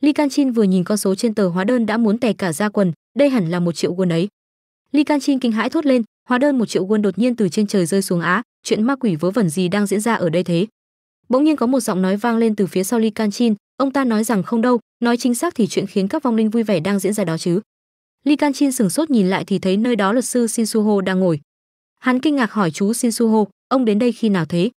Li Canchin vừa nhìn con số trên tờ hóa đơn đã muốn tè cả ra quần, đây hẳn là một triệu won ấy. Li Canchin kinh hãi thốt lên, hóa đơn một triệu won đột nhiên từ trên trời rơi xuống á, chuyện ma quỷ vớ vẩn gì đang diễn ra ở đây thế? bỗng nhiên có một giọng nói vang lên từ phía sau ly can chin ông ta nói rằng không đâu nói chính xác thì chuyện khiến các vong linh vui vẻ đang diễn ra đó chứ ly can chin sửng sốt nhìn lại thì thấy nơi đó luật sư Shin shinsuho đang ngồi hắn kinh ngạc hỏi chú Shin shinsuho ông đến đây khi nào thế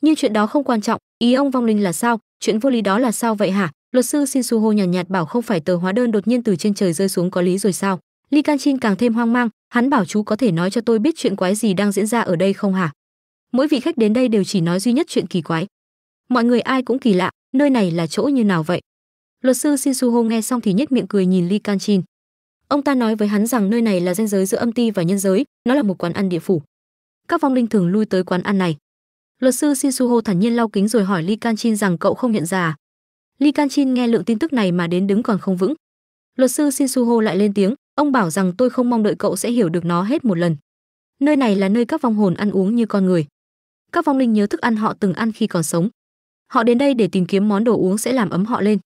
nhưng chuyện đó không quan trọng ý ông vong linh là sao chuyện vô lý đó là sao vậy hả luật sư Shin shinsuho nhàn nhạt, nhạt bảo không phải tờ hóa đơn đột nhiên từ trên trời rơi xuống có lý rồi sao ly can chin càng thêm hoang mang hắn bảo chú có thể nói cho tôi biết chuyện quái gì đang diễn ra ở đây không hả mỗi vị khách đến đây đều chỉ nói duy nhất chuyện kỳ quái mọi người ai cũng kỳ lạ nơi này là chỗ như nào vậy luật sư shin Suho nghe xong thì nhếch miệng cười nhìn lee kan chin ông ta nói với hắn rằng nơi này là ranh giới giữa âm ti và nhân giới nó là một quán ăn địa phủ các vong linh thường lui tới quán ăn này luật sư shin Suho thản nhiên lau kính rồi hỏi lee kan chin rằng cậu không nhận ra à? lee kan chin nghe lượng tin tức này mà đến đứng còn không vững luật sư shin Suho lại lên tiếng ông bảo rằng tôi không mong đợi cậu sẽ hiểu được nó hết một lần nơi này là nơi các vong hồn ăn uống như con người các vong linh nhớ thức ăn họ từng ăn khi còn sống họ đến đây để tìm kiếm món đồ uống sẽ làm ấm họ lên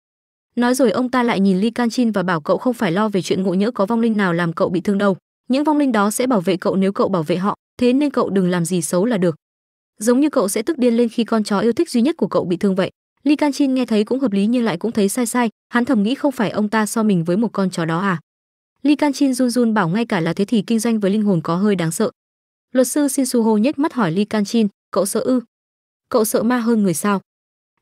nói rồi ông ta lại nhìn ly canchin và bảo cậu không phải lo về chuyện ngộ nhỡ có vong linh nào làm cậu bị thương đâu những vong linh đó sẽ bảo vệ cậu nếu cậu bảo vệ họ thế nên cậu đừng làm gì xấu là được giống như cậu sẽ tức điên lên khi con chó yêu thích duy nhất của cậu bị thương vậy ly canchin nghe thấy cũng hợp lý nhưng lại cũng thấy sai sai hắn thầm nghĩ không phải ông ta so mình với một con chó đó à ly canchin run run bảo ngay cả là thế thì kinh doanh với linh hồn có hơi đáng sợ luật sư Shin shinsuho nhếch mắt hỏi ly canchin cậu sợ ư cậu sợ ma hơn người sao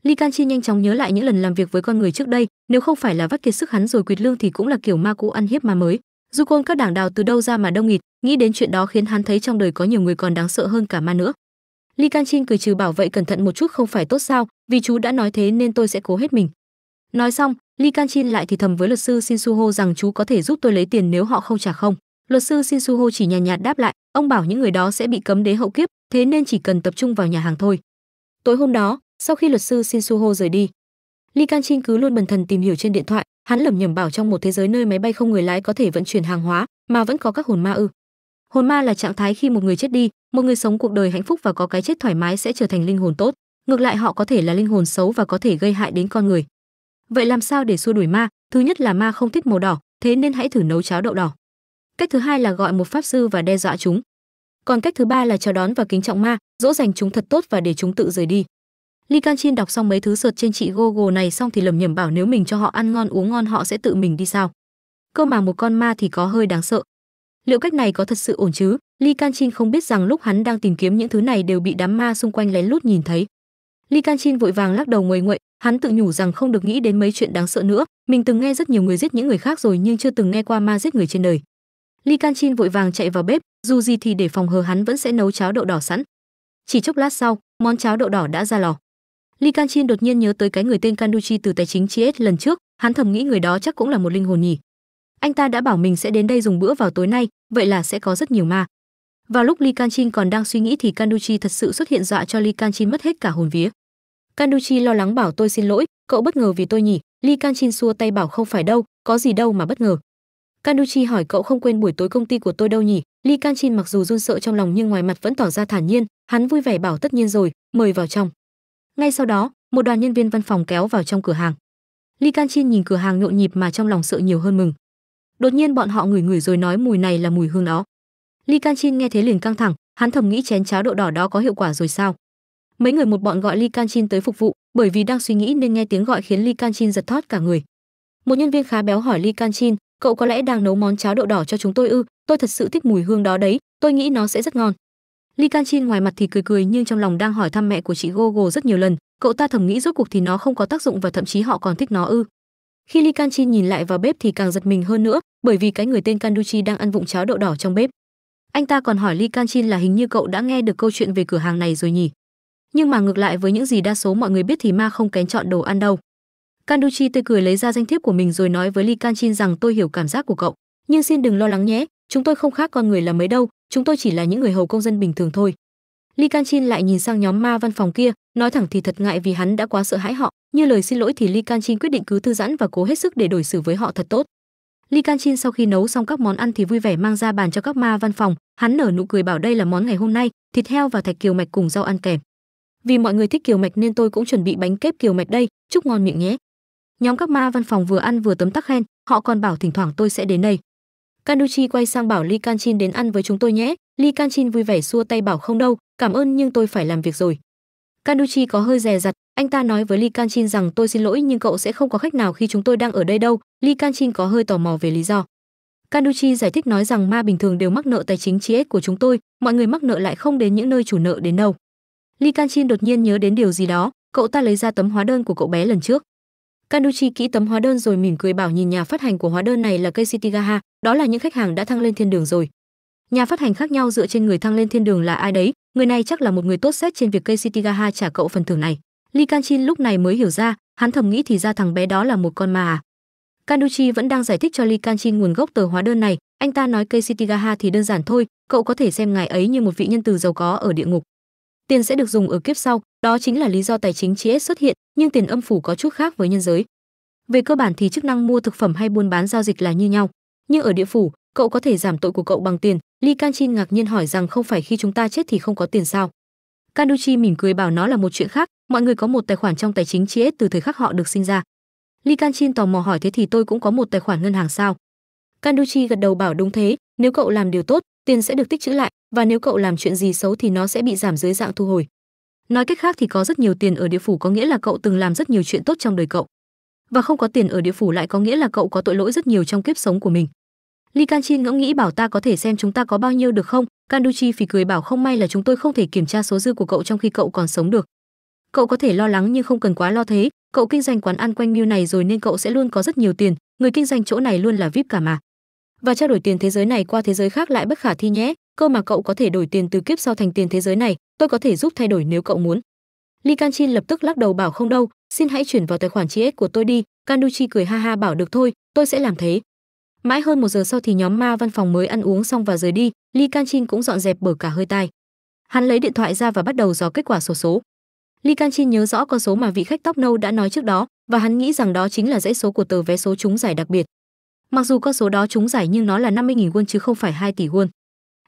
Li Canchi nhanh chóng nhớ lại những lần làm việc với con người trước đây, nếu không phải là vắt kiệt sức hắn rồi quỵt lương thì cũng là kiểu ma cũ ăn hiếp mà mới. Du côn các đảng đào từ đâu ra mà đông nghịt, nghĩ đến chuyện đó khiến hắn thấy trong đời có nhiều người còn đáng sợ hơn cả ma nữa. Li Canchin cười trừ bảo vậy cẩn thận một chút không phải tốt sao, vì chú đã nói thế nên tôi sẽ cố hết mình. Nói xong, Li Canchin lại thì thầm với luật sư Shin Shinsuho rằng chú có thể giúp tôi lấy tiền nếu họ không trả không. Luật sư Shin Shinsuho chỉ nhàn nhạt đáp lại, ông bảo những người đó sẽ bị cấm đế hậu kiếp, thế nên chỉ cần tập trung vào nhà hàng thôi. Tối hôm đó, sau khi luật sư Shin Suho rời đi, Lee Kang Chin cứ luôn bần thần tìm hiểu trên điện thoại, hắn lẩm nhẩm bảo trong một thế giới nơi máy bay không người lái có thể vận chuyển hàng hóa mà vẫn có các hồn ma ư? Hồn ma là trạng thái khi một người chết đi, một người sống cuộc đời hạnh phúc và có cái chết thoải mái sẽ trở thành linh hồn tốt, ngược lại họ có thể là linh hồn xấu và có thể gây hại đến con người. Vậy làm sao để xua đuổi ma? Thứ nhất là ma không thích màu đỏ, thế nên hãy thử nấu cháo đậu đỏ. Cách thứ hai là gọi một pháp sư và đe dọa chúng. Còn cách thứ ba là chào đón và kính trọng ma, dỗ dành chúng thật tốt và để chúng tự rời đi. Li Can Chin đọc xong mấy thứ sượt trên chị Google này xong thì lầm nhầm bảo nếu mình cho họ ăn ngon uống ngon họ sẽ tự mình đi sao. Cơ mà một con ma thì có hơi đáng sợ. Liệu cách này có thật sự ổn chứ? Li Can Chin không biết rằng lúc hắn đang tìm kiếm những thứ này đều bị đám ma xung quanh lén lút nhìn thấy. Li Can Chin vội vàng lắc đầu nguội nguậy, hắn tự nhủ rằng không được nghĩ đến mấy chuyện đáng sợ nữa, mình từng nghe rất nhiều người giết những người khác rồi nhưng chưa từng nghe qua ma giết người trên đời. Li Can Chin vội vàng chạy vào bếp, dù gì thì để phòng hờ hắn vẫn sẽ nấu cháo đậu đỏ sẵn. Chỉ chốc lát sau, món cháo đậu đỏ đã ra lò. Li Kanchin đột nhiên nhớ tới cái người tên Kanduchi từ tài chính Chiết lần trước, hắn thầm nghĩ người đó chắc cũng là một linh hồn nhỉ. Anh ta đã bảo mình sẽ đến đây dùng bữa vào tối nay, vậy là sẽ có rất nhiều ma. Vào lúc Li Kanchin còn đang suy nghĩ thì Kanduchi thật sự xuất hiện dọa cho Li Kanchin mất hết cả hồn vía. Kanduchi lo lắng bảo tôi xin lỗi, cậu bất ngờ vì tôi nhỉ? Li Kanchin xua tay bảo không phải đâu, có gì đâu mà bất ngờ. Kanduchi hỏi cậu không quên buổi tối công ty của tôi đâu nhỉ? Li Kanchin mặc dù run sợ trong lòng nhưng ngoài mặt vẫn tỏ ra thản nhiên, hắn vui vẻ bảo tất nhiên rồi, mời vào trong ngay sau đó một đoàn nhân viên văn phòng kéo vào trong cửa hàng li can chin nhìn cửa hàng nhộn nhịp mà trong lòng sợ nhiều hơn mừng đột nhiên bọn họ ngửi ngửi rồi nói mùi này là mùi hương đó li can chin nghe thế liền căng thẳng hắn thầm nghĩ chén cháo đậu đỏ đó có hiệu quả rồi sao mấy người một bọn gọi li can chin tới phục vụ bởi vì đang suy nghĩ nên nghe tiếng gọi khiến li can chin giật thót cả người một nhân viên khá béo hỏi li can chin cậu có lẽ đang nấu món cháo đậu đỏ cho chúng tôi ư tôi thật sự thích mùi hương đó đấy tôi nghĩ nó sẽ rất ngon Li Kanchin ngoài mặt thì cười cười nhưng trong lòng đang hỏi thăm mẹ của chị Gogo rất nhiều lần, cậu ta thầm nghĩ rốt cuộc thì nó không có tác dụng và thậm chí họ còn thích nó ư? Khi Li Kanchin nhìn lại vào bếp thì càng giật mình hơn nữa, bởi vì cái người tên Kanduchi đang ăn vụng cháo đậu đỏ trong bếp. Anh ta còn hỏi Li Kanchin là hình như cậu đã nghe được câu chuyện về cửa hàng này rồi nhỉ? Nhưng mà ngược lại với những gì đa số mọi người biết thì ma không kén chọn đồ ăn đâu. Kanduchi tươi cười lấy ra danh thiếp của mình rồi nói với Li Kanchin rằng tôi hiểu cảm giác của cậu, nhưng xin đừng lo lắng nhé, chúng tôi không khác con người là mấy đâu chúng tôi chỉ là những người hầu công dân bình thường thôi Li Kanchin lại nhìn sang nhóm ma văn phòng kia, nói thẳng thì thật ngại vì hắn đã quá sợ hãi họ, như lời xin lỗi thì Li Kanchin quyết định cứ thư giãn và cố hết sức để đối xử với họ thật tốt. Li Kanchin sau khi nấu xong các món ăn thì vui vẻ mang ra bàn cho các ma văn phòng, hắn nở nụ cười bảo đây là món ngày hôm nay, thịt heo và thạch kiều mạch cùng rau ăn kèm. Vì mọi người thích kiều mạch nên tôi cũng chuẩn bị bánh kép kiều mạch đây, chúc ngon miệng nhé. Nhóm các ma văn phòng vừa ăn vừa tấm tắc khen, họ còn bảo thỉnh thoảng tôi sẽ đến đây. Canucci quay sang bảo Li Canchin đến ăn với chúng tôi nhé. Li Canchin vui vẻ xua tay bảo không đâu, cảm ơn nhưng tôi phải làm việc rồi. Canucci có hơi dè dặt, anh ta nói với Li Canchin rằng tôi xin lỗi nhưng cậu sẽ không có khách nào khi chúng tôi đang ở đây đâu. Li Canchin có hơi tò mò về lý do. Canucci giải thích nói rằng ma bình thường đều mắc nợ tài chính chi của chúng tôi, mọi người mắc nợ lại không đến những nơi chủ nợ đến đâu. Li Canchin đột nhiên nhớ đến điều gì đó, cậu ta lấy ra tấm hóa đơn của cậu bé lần trước. Canucci kỹ tấm hóa đơn rồi mỉm cười bảo nhìn nhà phát hành của hóa đơn này là cây Citigaha, đó là những khách hàng đã thăng lên thiên đường rồi. Nhà phát hành khác nhau dựa trên người thăng lên thiên đường là ai đấy, người này chắc là một người tốt xét trên việc cây Citigaha trả cậu phần thưởng này. Li Kanchin lúc này mới hiểu ra, hắn thầm nghĩ thì ra thằng bé đó là một con ma à. Canucci vẫn đang giải thích cho Li Kanchin nguồn gốc tờ hóa đơn này, anh ta nói cây Citigaha thì đơn giản thôi, cậu có thể xem ngài ấy như một vị nhân từ giàu có ở địa ngục tiền sẽ được dùng ở kiếp sau đó chính là lý do tài chính chi xuất hiện nhưng tiền âm phủ có chút khác với nhân giới về cơ bản thì chức năng mua thực phẩm hay buôn bán giao dịch là như nhau nhưng ở địa phủ cậu có thể giảm tội của cậu bằng tiền li can ngạc nhiên hỏi rằng không phải khi chúng ta chết thì không có tiền sao kanduchi mỉm cười bảo nó là một chuyện khác mọi người có một tài khoản trong tài chính chi từ thời khắc họ được sinh ra li can tò mò hỏi thế thì tôi cũng có một tài khoản ngân hàng sao kanduchi gật đầu bảo đúng thế nếu cậu làm điều tốt tiền sẽ được tích trữ lại và nếu cậu làm chuyện gì xấu thì nó sẽ bị giảm dưới dạng thu hồi nói cách khác thì có rất nhiều tiền ở địa phủ có nghĩa là cậu từng làm rất nhiều chuyện tốt trong đời cậu và không có tiền ở địa phủ lại có nghĩa là cậu có tội lỗi rất nhiều trong kiếp sống của mình Li Kanchin ngẫm nghĩ bảo ta có thể xem chúng ta có bao nhiêu được không, Kanduchi phì cười bảo không may là chúng tôi không thể kiểm tra số dư của cậu trong khi cậu còn sống được. Cậu có thể lo lắng nhưng không cần quá lo thế, cậu kinh doanh quán ăn quanh Miu này rồi nên cậu sẽ luôn có rất nhiều tiền, người kinh doanh chỗ này luôn là VIP cả mà và trao đổi tiền thế giới này qua thế giới khác lại bất khả thi nhé cơ mà cậu có thể đổi tiền từ kiếp sau thành tiền thế giới này tôi có thể giúp thay đổi nếu cậu muốn li kanchin lập tức lắc đầu bảo không đâu xin hãy chuyển vào tài khoản chi của tôi đi kanduchi cười ha ha bảo được thôi tôi sẽ làm thế mãi hơn một giờ sau thì nhóm ma văn phòng mới ăn uống xong và rời đi li kanchin cũng dọn dẹp bở cả hơi tai hắn lấy điện thoại ra và bắt đầu dò kết quả sổ số li kanchin nhớ rõ con số mà vị khách tóc nâu đã nói trước đó và hắn nghĩ rằng đó chính là dãy số của tờ vé số trúng giải đặc biệt Mặc dù con số đó trúng giải nhưng nó là 50.000 won chứ không phải 2 tỷ won. Lee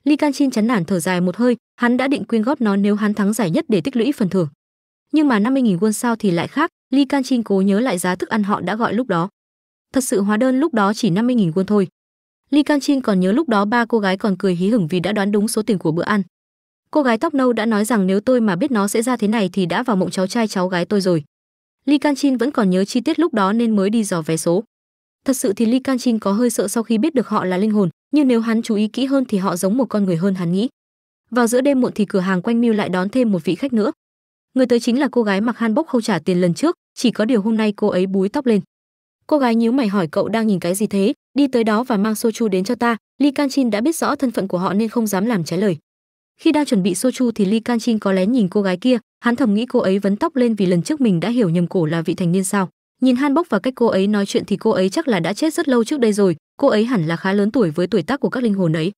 Li Kanchin chán nản thở dài một hơi, hắn đã định quyên góp nó nếu hắn thắng giải nhất để tích lũy phần thưởng. Nhưng mà 50.000 won sao thì lại khác, Lee Li Kanchin cố nhớ lại giá thức ăn họ đã gọi lúc đó. Thật sự hóa đơn lúc đó chỉ 50.000 won thôi. Lee Li Kanchin còn nhớ lúc đó ba cô gái còn cười hí hửng vì đã đoán đúng số tiền của bữa ăn. Cô gái tóc nâu đã nói rằng nếu tôi mà biết nó sẽ ra thế này thì đã vào mộng cháu trai cháu gái tôi rồi. Lee Li Kanchin vẫn còn nhớ chi tiết lúc đó nên mới đi dò vé số. Thật sự thì Li Kanchin có hơi sợ sau khi biết được họ là linh hồn, nhưng nếu hắn chú ý kỹ hơn thì họ giống một con người hơn hắn nghĩ. Vào giữa đêm muộn thì cửa hàng quanh Miu lại đón thêm một vị khách nữa. Người tới chính là cô gái mặc hanbok không trả tiền lần trước, chỉ có điều hôm nay cô ấy búi tóc lên. Cô gái nhíu mày hỏi cậu đang nhìn cái gì thế, đi tới đó và mang soju đến cho ta. Li Kanchin đã biết rõ thân phận của họ nên không dám làm trái lời. Khi đang chuẩn bị soju thì Li Kanchin có lén nhìn cô gái kia, hắn thầm nghĩ cô ấy vấn tóc lên vì lần trước mình đã hiểu nhầm cổ là vị thành niên sao nhìn han bốc và cách cô ấy nói chuyện thì cô ấy chắc là đã chết rất lâu trước đây rồi cô ấy hẳn là khá lớn tuổi với tuổi tác của các linh hồn ấy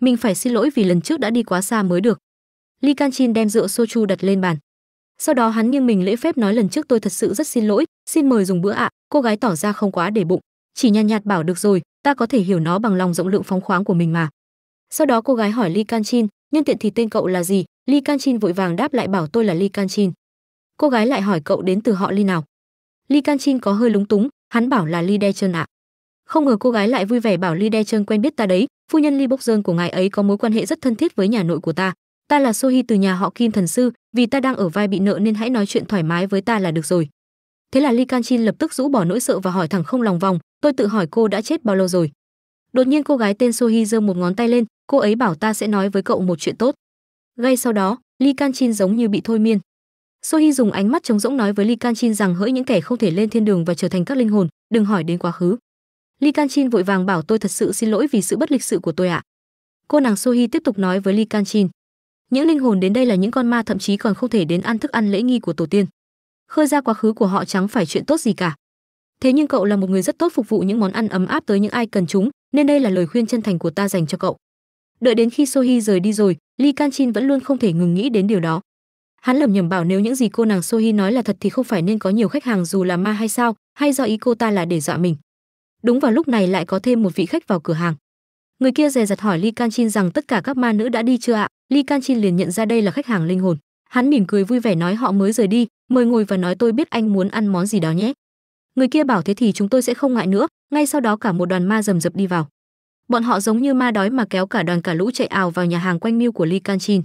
mình phải xin lỗi vì lần trước đã đi quá xa mới được li can đem rượu soju đặt lên bàn sau đó hắn nghiêng mình lễ phép nói lần trước tôi thật sự rất xin lỗi xin mời dùng bữa ạ cô gái tỏ ra không quá để bụng chỉ nhàn nhạt, nhạt bảo được rồi ta có thể hiểu nó bằng lòng rộng lượng phóng khoáng của mình mà sau đó cô gái hỏi li can nhân tiện thì tên cậu là gì li can vội vàng đáp lại bảo tôi là li can cô gái lại hỏi cậu đến từ họ li nào Li Canchin có hơi lúng túng, hắn bảo là Li De Trơn ạ. Không ngờ cô gái lại vui vẻ bảo Li De Trơn quen biết ta đấy, phu nhân Li Bốc Dơn của ngài ấy có mối quan hệ rất thân thiết với nhà nội của ta. Ta là Sohi từ nhà họ Kim thần sư, vì ta đang ở vai bị nợ nên hãy nói chuyện thoải mái với ta là được rồi. Thế là Li Canchin lập tức rũ bỏ nỗi sợ và hỏi thẳng không lòng vòng, tôi tự hỏi cô đã chết bao lâu rồi. Đột nhiên cô gái tên Sohi giơ một ngón tay lên, cô ấy bảo ta sẽ nói với cậu một chuyện tốt. Ngay sau đó, Li Canchin giống như bị thôi miên, Sohi dùng ánh mắt trống rỗng nói với Li Kanchin rằng hỡi những kẻ không thể lên thiên đường và trở thành các linh hồn, đừng hỏi đến quá khứ. Li Kanchin vội vàng bảo tôi thật sự xin lỗi vì sự bất lịch sự của tôi ạ. Cô nàng Sohi tiếp tục nói với Li Kanchin. Những linh hồn đến đây là những con ma thậm chí còn không thể đến ăn thức ăn lễ nghi của tổ tiên. Khơi ra quá khứ của họ chẳng phải chuyện tốt gì cả. Thế nhưng cậu là một người rất tốt phục vụ những món ăn ấm áp tới những ai cần chúng, nên đây là lời khuyên chân thành của ta dành cho cậu. Đợi đến khi Sohi rời đi rồi, Li Kanchin vẫn luôn không thể ngừng nghĩ đến điều đó hắn lẩm nhẩm bảo nếu những gì cô nàng sohi nói là thật thì không phải nên có nhiều khách hàng dù là ma hay sao hay do ý cô ta là để dọa mình đúng vào lúc này lại có thêm một vị khách vào cửa hàng người kia dè dặt hỏi li can chin rằng tất cả các ma nữ đã đi chưa ạ li can chin liền nhận ra đây là khách hàng linh hồn hắn mỉm cười vui vẻ nói họ mới rời đi mời ngồi và nói tôi biết anh muốn ăn món gì đó nhé người kia bảo thế thì chúng tôi sẽ không ngại nữa ngay sau đó cả một đoàn ma rầm rập đi vào bọn họ giống như ma đói mà kéo cả đoàn cả lũ chạy ào vào nhà hàng quanh miêu của li can chin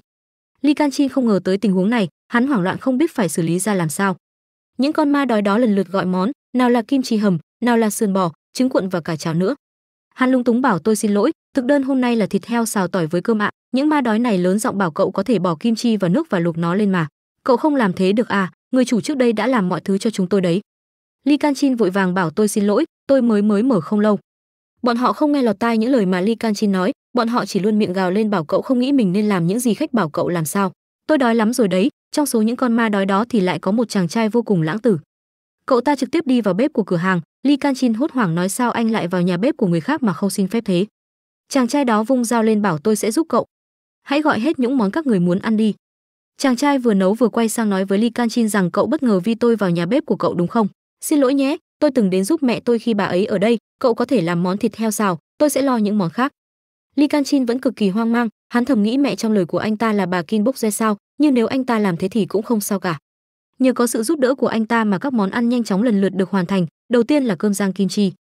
Li Kanchin không ngờ tới tình huống này, hắn hoảng loạn không biết phải xử lý ra làm sao. Những con ma đói đó lần lượt gọi món, nào là kim chi hầm, nào là sườn bò, trứng cuộn và cả cháo nữa. Hắn lung túng bảo tôi xin lỗi, thực đơn hôm nay là thịt heo xào tỏi với cơm ạ, những ma đói này lớn giọng bảo cậu có thể bỏ kim chi vào nước và luộc nó lên mà. Cậu không làm thế được à, người chủ trước đây đã làm mọi thứ cho chúng tôi đấy. Li Kanchin vội vàng bảo tôi xin lỗi, tôi mới mới mở không lâu. Bọn họ không nghe lọt tai những lời mà Li Kanchin nói, bọn họ chỉ luôn miệng gào lên bảo cậu không nghĩ mình nên làm những gì khách bảo cậu làm sao tôi đói lắm rồi đấy trong số những con ma đói đó thì lại có một chàng trai vô cùng lãng tử cậu ta trực tiếp đi vào bếp của cửa hàng li can chin hốt hoảng nói sao anh lại vào nhà bếp của người khác mà không xin phép thế chàng trai đó vung dao lên bảo tôi sẽ giúp cậu hãy gọi hết những món các người muốn ăn đi chàng trai vừa nấu vừa quay sang nói với li can chin rằng cậu bất ngờ vì tôi vào nhà bếp của cậu đúng không xin lỗi nhé tôi từng đến giúp mẹ tôi khi bà ấy ở đây cậu có thể làm món thịt heo xào tôi sẽ lo những món khác Li Kanchin vẫn cực kỳ hoang mang, hắn thầm nghĩ mẹ trong lời của anh ta là bà Kim Bốc ra sao, nhưng nếu anh ta làm thế thì cũng không sao cả. Nhờ có sự giúp đỡ của anh ta mà các món ăn nhanh chóng lần lượt được hoàn thành, đầu tiên là cơm rang kim chi,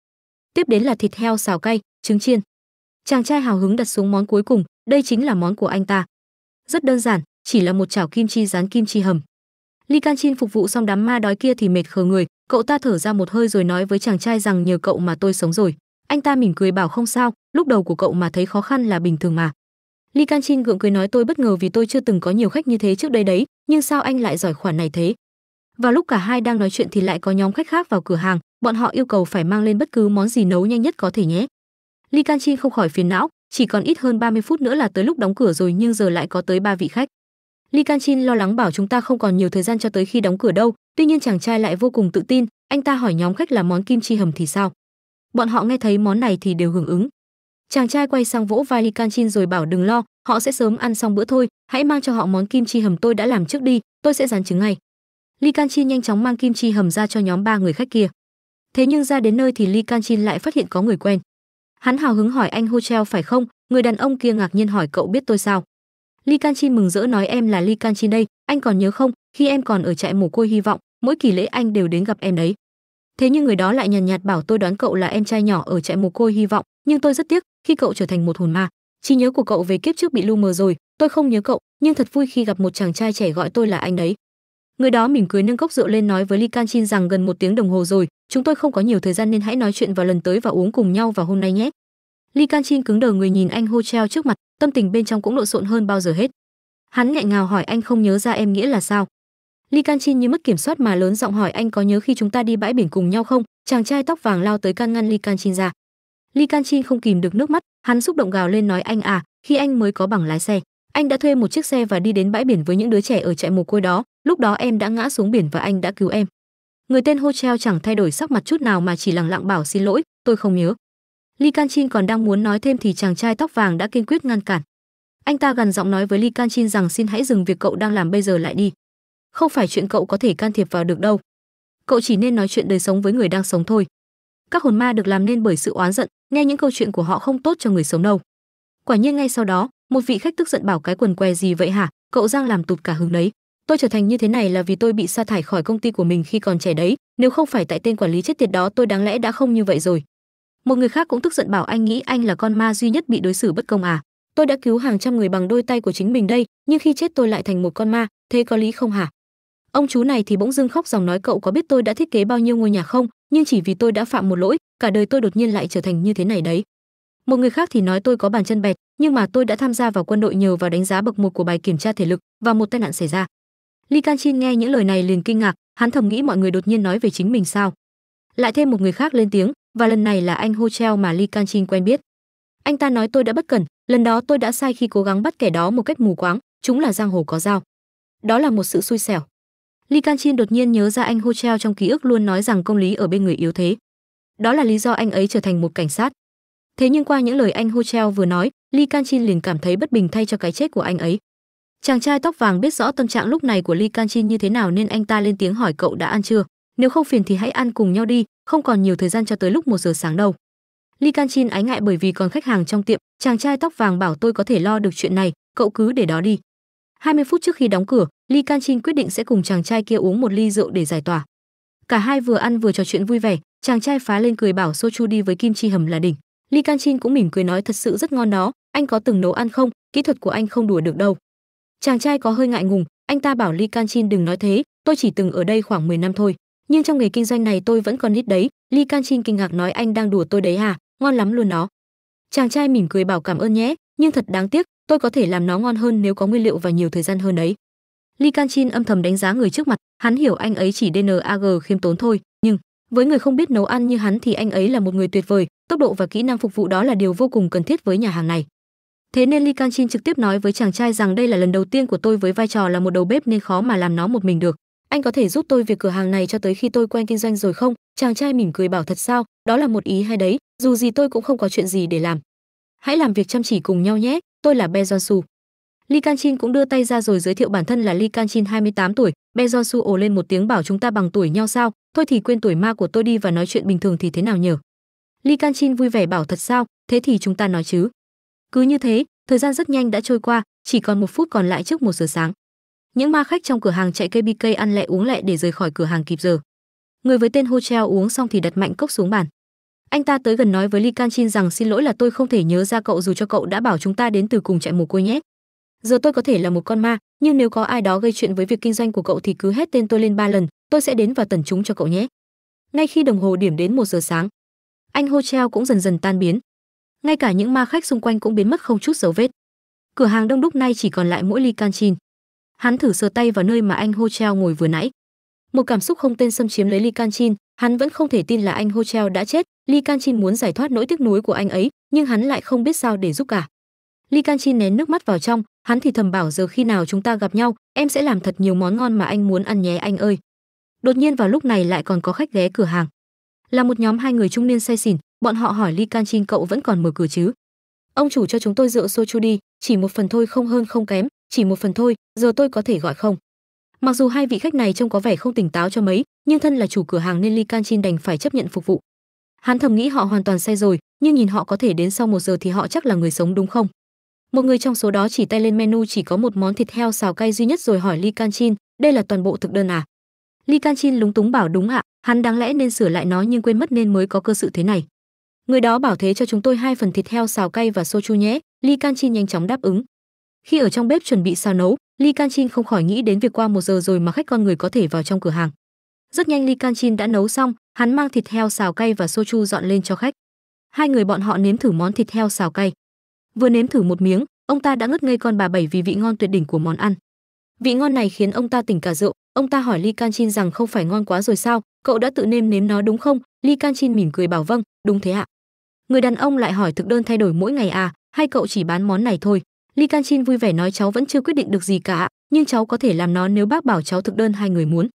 tiếp đến là thịt heo xào cay, trứng chiên. Chàng trai hào hứng đặt xuống món cuối cùng, đây chính là món của anh ta. Rất đơn giản, chỉ là một chảo kim chi rán kim chi hầm. Li Kanchin phục vụ xong đám ma đói kia thì mệt khờ người, cậu ta thở ra một hơi rồi nói với chàng trai rằng nhờ cậu mà tôi sống rồi anh ta mỉm cười bảo không sao lúc đầu của cậu mà thấy khó khăn là bình thường mà li can chin gượng cười nói tôi bất ngờ vì tôi chưa từng có nhiều khách như thế trước đây đấy nhưng sao anh lại giỏi khoản này thế và lúc cả hai đang nói chuyện thì lại có nhóm khách khác vào cửa hàng bọn họ yêu cầu phải mang lên bất cứ món gì nấu nhanh nhất có thể nhé li can chin không khỏi phiền não chỉ còn ít hơn 30 phút nữa là tới lúc đóng cửa rồi nhưng giờ lại có tới ba vị khách li can chin lo lắng bảo chúng ta không còn nhiều thời gian cho tới khi đóng cửa đâu tuy nhiên chàng trai lại vô cùng tự tin anh ta hỏi nhóm khách là món kim chi hầm thì sao bọn họ nghe thấy món này thì đều hưởng ứng chàng trai quay sang vỗ vai li canchin rồi bảo đừng lo họ sẽ sớm ăn xong bữa thôi hãy mang cho họ món kim chi hầm tôi đã làm trước đi tôi sẽ dán trứng ngay li canchin nhanh chóng mang kim chi hầm ra cho nhóm ba người khách kia thế nhưng ra đến nơi thì li canchin lại phát hiện có người quen hắn hào hứng hỏi anh hotel phải không người đàn ông kia ngạc nhiên hỏi cậu biết tôi sao li canchin mừng rỡ nói em là li canchin đây anh còn nhớ không khi em còn ở trại mồ côi hy vọng mỗi kỳ lễ anh đều đến gặp em đấy thế nhưng người đó lại nhàn nhạt, bảo tôi đoán cậu là em trai nhỏ ở trại mồ côi hy vọng nhưng tôi rất tiếc khi cậu trở thành một hồn ma trí nhớ của cậu về kiếp trước bị lu mờ rồi tôi không nhớ cậu nhưng thật vui khi gặp một chàng trai trẻ gọi tôi là anh đấy người đó mỉm cười nâng cốc rượu lên nói với li can chin rằng gần một tiếng đồng hồ rồi chúng tôi không có nhiều thời gian nên hãy nói chuyện vào lần tới và uống cùng nhau vào hôm nay nhé li can chin cứng đờ người nhìn anh hô treo trước mặt tâm tình bên trong cũng lộn xộn hơn bao giờ hết hắn nghẹn ngào hỏi anh không nhớ ra em nghĩa là sao Li Canchin như mất kiểm soát mà lớn giọng hỏi anh có nhớ khi chúng ta đi bãi biển cùng nhau không? Chàng trai tóc vàng lao tới can ngăn Li Canchin ra. Li Canchin không kìm được nước mắt, hắn xúc động gào lên nói anh à, khi anh mới có bằng lái xe, anh đã thuê một chiếc xe và đi đến bãi biển với những đứa trẻ ở trại mồ côi đó, lúc đó em đã ngã xuống biển và anh đã cứu em. Người tên Ho Treo chẳng thay đổi sắc mặt chút nào mà chỉ lặng lặng bảo xin lỗi, tôi không nhớ. Li Canchin còn đang muốn nói thêm thì chàng trai tóc vàng đã kiên quyết ngăn cản. Anh ta gần giọng nói với Li Canchin rằng xin hãy dừng việc cậu đang làm bây giờ lại đi không phải chuyện cậu có thể can thiệp vào được đâu. Cậu chỉ nên nói chuyện đời sống với người đang sống thôi. Các hồn ma được làm nên bởi sự oán giận, nghe những câu chuyện của họ không tốt cho người sống đâu. Quả nhiên ngay sau đó, một vị khách tức giận bảo cái quần què gì vậy hả, cậu Giang làm tụt cả hứng đấy. Tôi trở thành như thế này là vì tôi bị sa thải khỏi công ty của mình khi còn trẻ đấy, nếu không phải tại tên quản lý chết tiệt đó tôi đáng lẽ đã không như vậy rồi. Một người khác cũng tức giận bảo anh nghĩ anh là con ma duy nhất bị đối xử bất công à? Tôi đã cứu hàng trăm người bằng đôi tay của chính mình đây, nhưng khi chết tôi lại thành một con ma, thế có lý không hả? Ông chú này thì bỗng dưng khóc dòng nói cậu có biết tôi đã thiết kế bao nhiêu ngôi nhà không, nhưng chỉ vì tôi đã phạm một lỗi, cả đời tôi đột nhiên lại trở thành như thế này đấy. Một người khác thì nói tôi có bàn chân bẹt, nhưng mà tôi đã tham gia vào quân đội nhờ vào đánh giá bậc một của bài kiểm tra thể lực và một tai nạn xảy ra. Li Kanchin nghe những lời này liền kinh ngạc, hắn thầm nghĩ mọi người đột nhiên nói về chính mình sao. Lại thêm một người khác lên tiếng, và lần này là anh hotel mà Li Kanchin quen biết. Anh ta nói tôi đã bất cẩn, lần đó tôi đã sai khi cố gắng bắt kẻ đó một cách mù quáng, chúng là giang hồ có dao. Đó là một sự xui xẻo. Li Kanchin đột nhiên nhớ ra anh Ho Treo trong ký ức luôn nói rằng công lý ở bên người yếu thế. Đó là lý do anh ấy trở thành một cảnh sát. Thế nhưng qua những lời anh Ho Treo vừa nói, Li Kanchin liền cảm thấy bất bình thay cho cái chết của anh ấy. Chàng trai tóc vàng biết rõ tâm trạng lúc này của Li Kanchin như thế nào nên anh ta lên tiếng hỏi cậu đã ăn chưa, nếu không phiền thì hãy ăn cùng nhau đi, không còn nhiều thời gian cho tới lúc một giờ sáng đâu. Li Kanchin ái ngại bởi vì còn khách hàng trong tiệm, chàng trai tóc vàng bảo tôi có thể lo được chuyện này, cậu cứ để đó đi. 20 phút trước khi đóng cửa, Li Kanchin quyết định sẽ cùng chàng trai kia uống một ly rượu để giải tỏa. Cả hai vừa ăn vừa trò chuyện vui vẻ, chàng trai phá lên cười bảo Sochu đi với kim chi hầm là đỉnh. Li Kanchin cũng mỉm cười nói thật sự rất ngon đó, anh có từng nấu ăn không, kỹ thuật của anh không đùa được đâu. Chàng trai có hơi ngại ngùng, anh ta bảo Li Kanchin đừng nói thế, tôi chỉ từng ở đây khoảng 10 năm thôi, nhưng trong nghề kinh doanh này tôi vẫn còn ít đấy. Li Kanchin kinh ngạc nói anh đang đùa tôi đấy hả? ngon lắm luôn đó. Chàng trai mỉm cười bảo cảm ơn nhé, nhưng thật đáng tiếc, tôi có thể làm nó ngon hơn nếu có nguyên liệu và nhiều thời gian hơn đấy Li Kanchin âm thầm đánh giá người trước mặt, hắn hiểu anh ấy chỉ DNAG khiêm tốn thôi, nhưng với người không biết nấu ăn như hắn thì anh ấy là một người tuyệt vời, tốc độ và kỹ năng phục vụ đó là điều vô cùng cần thiết với nhà hàng này. Thế nên Li Kanchin trực tiếp nói với chàng trai rằng đây là lần đầu tiên của tôi với vai trò là một đầu bếp nên khó mà làm nó một mình được. Anh có thể giúp tôi việc cửa hàng này cho tới khi tôi quen kinh doanh rồi không? Chàng trai mỉm cười bảo thật sao, đó là một ý hay đấy, dù gì tôi cũng không có chuyện gì để làm. Hãy làm việc chăm chỉ cùng nhau nhé, tôi là Be Jonsu. Lee Kanchin cũng đưa tay ra rồi giới thiệu bản thân là Lee Kanchin 28 tuổi, Be Jonsu ồ lên một tiếng bảo chúng ta bằng tuổi nhau sao, thôi thì quên tuổi ma của tôi đi và nói chuyện bình thường thì thế nào nhở. li Kanchin vui vẻ bảo thật sao, thế thì chúng ta nói chứ. Cứ như thế, thời gian rất nhanh đã trôi qua, chỉ còn một phút còn lại trước một giờ sáng. Những ma khách trong cửa hàng chạy KBK ăn lẹ uống lẹ để rời khỏi cửa hàng kịp giờ. Người với tên Hotel uống xong thì đặt mạnh cốc xuống bàn. Anh ta tới gần nói với Li Can Kanchin rằng xin lỗi là tôi không thể nhớ ra cậu dù cho cậu đã bảo chúng ta đến từ cùng trại mồ côi nhé. Giờ tôi có thể là một con ma, nhưng nếu có ai đó gây chuyện với việc kinh doanh của cậu thì cứ hết tên tôi lên ba lần, tôi sẽ đến và tẩn chúng cho cậu nhé. Ngay khi đồng hồ điểm đến một giờ sáng, anh hotel cũng dần dần tan biến. Ngay cả những ma khách xung quanh cũng biến mất không chút dấu vết. Cửa hàng đông đúc nay chỉ còn lại mỗi Li Can Kanchin. Hắn thử sờ tay vào nơi mà anh hotel ngồi vừa nãy. Một cảm xúc không tên xâm chiếm lấy Li Can Kanchin, Hắn vẫn không thể tin là anh Hotel đã chết, Li Kanchin muốn giải thoát nỗi tiếc nuối của anh ấy, nhưng hắn lại không biết sao để giúp cả. Li Kanchin nén nước mắt vào trong, hắn thì thầm bảo giờ khi nào chúng ta gặp nhau, em sẽ làm thật nhiều món ngon mà anh muốn ăn nhé anh ơi. Đột nhiên vào lúc này lại còn có khách ghé cửa hàng. Là một nhóm hai người trung niên say xỉn, bọn họ hỏi Li Kanchin cậu vẫn còn mở cửa chứ? Ông chủ cho chúng tôi rượu soju đi, chỉ một phần thôi không hơn không kém, chỉ một phần thôi, giờ tôi có thể gọi không? Mặc dù hai vị khách này trông có vẻ không tỉnh táo cho mấy, nhưng thân là chủ cửa hàng nên Ly Can Chin đành phải chấp nhận phục vụ. Hắn thầm nghĩ họ hoàn toàn sai rồi, nhưng nhìn họ có thể đến sau một giờ thì họ chắc là người sống đúng không? Một người trong số đó chỉ tay lên menu chỉ có một món thịt heo xào cay duy nhất rồi hỏi Ly Can Chin, đây là toàn bộ thực đơn à? Ly Can Chin lúng túng bảo đúng ạ, hắn đáng lẽ nên sửa lại nó nhưng quên mất nên mới có cơ sự thế này. Người đó bảo thế cho chúng tôi hai phần thịt heo xào cay và soju nhé, Ly Can Chin nhanh chóng đáp ứng. Khi ở trong bếp chuẩn bị xào nấu, Ly Can Chin không khỏi nghĩ đến việc qua một giờ rồi mà khách con người có thể vào trong cửa hàng. Rất nhanh Lee Kanchin đã nấu xong, hắn mang thịt heo xào cay và soju dọn lên cho khách. Hai người bọn họ nếm thử món thịt heo xào cay. Vừa nếm thử một miếng, ông ta đã ngất ngây con bà bảy vì vị ngon tuyệt đỉnh của món ăn. Vị ngon này khiến ông ta tỉnh cả rượu, ông ta hỏi Lee Kanchin rằng không phải ngon quá rồi sao, cậu đã tự nêm nếm nó đúng không? Lee Kanchin mỉm cười bảo vâng, đúng thế ạ. Người đàn ông lại hỏi thực đơn thay đổi mỗi ngày à, hay cậu chỉ bán món này thôi? Lee Kanchin vui vẻ nói cháu vẫn chưa quyết định được gì cả, nhưng cháu có thể làm nó nếu bác bảo cháu thực đơn hai người muốn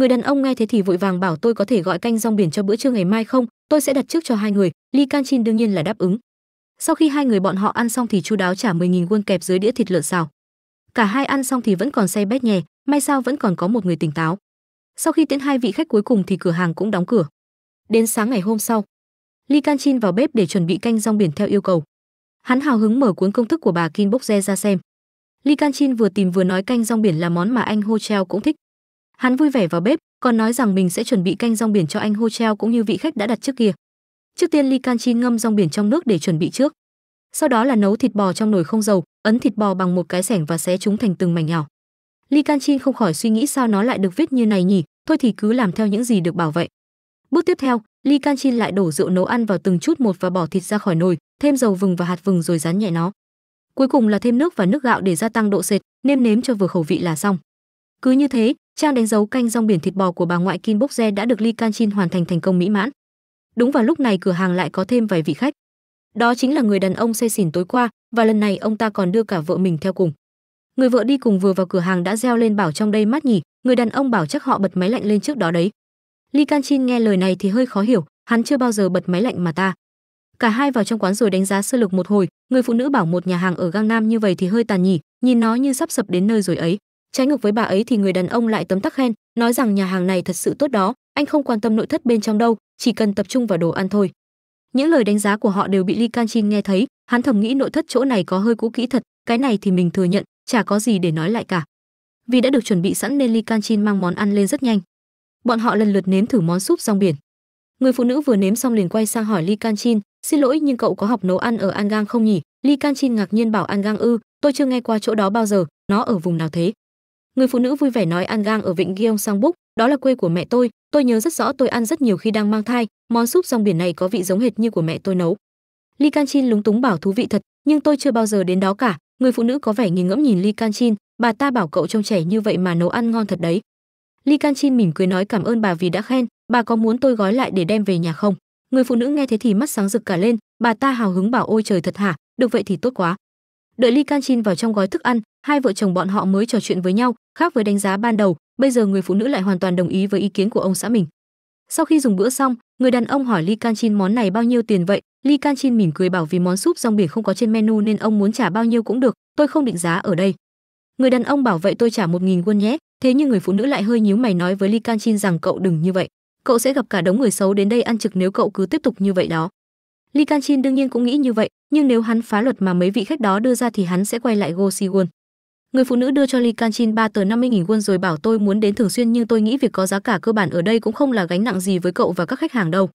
người đàn ông nghe thế thì vội vàng bảo tôi có thể gọi canh rong biển cho bữa trưa ngày mai không tôi sẽ đặt trước cho hai người li canchin đương nhiên là đáp ứng sau khi hai người bọn họ ăn xong thì chu đáo trả 10.000 won kẹp dưới đĩa thịt lợn xào cả hai ăn xong thì vẫn còn say bét nhè may sao vẫn còn có một người tỉnh táo sau khi tiễn hai vị khách cuối cùng thì cửa hàng cũng đóng cửa đến sáng ngày hôm sau li canchin vào bếp để chuẩn bị canh rong biển theo yêu cầu hắn hào hứng mở cuốn công thức của bà kim bốc re ra xem li canchin vừa tìm vừa nói canh rong biển là món mà anh ho treo cũng thích Hắn vui vẻ vào bếp, còn nói rằng mình sẽ chuẩn bị canh rong biển cho anh Ho Treo cũng như vị khách đã đặt trước kia. Trước tiên Li Can Chi ngâm rong biển trong nước để chuẩn bị trước. Sau đó là nấu thịt bò trong nồi không dầu, ấn thịt bò bằng một cái sẻng và xé chúng thành từng mảnh nhỏ. Li Can Chi không khỏi suy nghĩ sao nó lại được viết như này nhỉ, thôi thì cứ làm theo những gì được bảo vậy. Bước tiếp theo, Li Can Chi lại đổ rượu nấu ăn vào từng chút một và bỏ thịt ra khỏi nồi, thêm dầu vừng và hạt vừng rồi rán nhẹ nó. Cuối cùng là thêm nước và nước gạo để gia tăng độ sệt, nêm nếm cho vừa khẩu vị là xong. Cứ như thế, Trang đánh dấu canh rong biển thịt bò của bà ngoại Kim Bốc Je đã được Lee Can Chin hoàn thành thành công mỹ mãn. Đúng vào lúc này cửa hàng lại có thêm vài vị khách. Đó chính là người đàn ông say xỉn tối qua và lần này ông ta còn đưa cả vợ mình theo cùng. Người vợ đi cùng vừa vào cửa hàng đã reo lên bảo trong đây mát nhỉ, người đàn ông bảo chắc họ bật máy lạnh lên trước đó đấy. Lee Can Chin nghe lời này thì hơi khó hiểu, hắn chưa bao giờ bật máy lạnh mà ta. Cả hai vào trong quán rồi đánh giá sơ lược một hồi, người phụ nữ bảo một nhà hàng ở Gangnam như vậy thì hơi tàn nhỉ, nhìn nó như sắp sập đến nơi rồi ấy trái ngược với bà ấy thì người đàn ông lại tấm tắc khen nói rằng nhà hàng này thật sự tốt đó anh không quan tâm nội thất bên trong đâu chỉ cần tập trung vào đồ ăn thôi những lời đánh giá của họ đều bị Li Can Kanchin nghe thấy, hắn thầm nghĩ nội thất chỗ này có hơi cũ kỹ thật, cái này thì mình thừa nhận, chả có gì để nói lại cả. Vì đã được chuẩn bị sẵn nên Li Can Kanchin mang món ăn lên rất nhanh. Bọn họ lần lượt nếm thử món súp rong biển. Người phụ nữ vừa nếm xong liền quay sang hỏi Li Kanchin, "Xin lỗi nhưng cậu có học nấu ăn ở An Gang không nhỉ?" Li Can Kanchin ngạc nhiên bảo An Gang ư, "Tôi chưa nghe qua chỗ đó bao giờ, nó ở vùng nào thế?" Người phụ nữ vui vẻ nói ăn gang ở vịnh Gyeong Sang Búc, đó là quê của mẹ tôi, tôi nhớ rất rõ tôi ăn rất nhiều khi đang mang thai, món súp rong biển này có vị giống hệt như của mẹ tôi nấu. Li Kanchin lúng túng bảo thú vị thật, nhưng tôi chưa bao giờ đến đó cả. Người phụ nữ có vẻ nghi ngẫm nhìn Li Kanchin, bà ta bảo cậu trông trẻ như vậy mà nấu ăn ngon thật đấy. Li Kanchin mỉm cười nói cảm ơn bà vì đã khen, bà có muốn tôi gói lại để đem về nhà không? Người phụ nữ nghe thế thì mắt sáng rực cả lên, bà ta hào hứng bảo ôi trời thật hả, được vậy thì tốt quá. Đợi Li Kanchin vào trong gói thức ăn, hai vợ chồng bọn họ mới trò chuyện với nhau khác với đánh giá ban đầu bây giờ người phụ nữ lại hoàn toàn đồng ý với ý kiến của ông xã mình sau khi dùng bữa xong người đàn ông hỏi li can chin món này bao nhiêu tiền vậy li can chin mỉm cười bảo vì món súp rong biển không có trên menu nên ông muốn trả bao nhiêu cũng được tôi không định giá ở đây người đàn ông bảo vậy tôi trả một nghìn won nhé thế nhưng người phụ nữ lại hơi nhíu mày nói với li can chin rằng cậu đừng như vậy cậu sẽ gặp cả đống người xấu đến đây ăn trực nếu cậu cứ tiếp tục như vậy đó li can chin đương nhiên cũng nghĩ như vậy nhưng nếu hắn phá luật mà mấy vị khách đó đưa ra thì hắn sẽ quay lại go si won Người phụ nữ đưa cho Lee Kanchin 3 tờ 50.000 won rồi bảo tôi muốn đến thường xuyên nhưng tôi nghĩ việc có giá cả cơ bản ở đây cũng không là gánh nặng gì với cậu và các khách hàng đâu.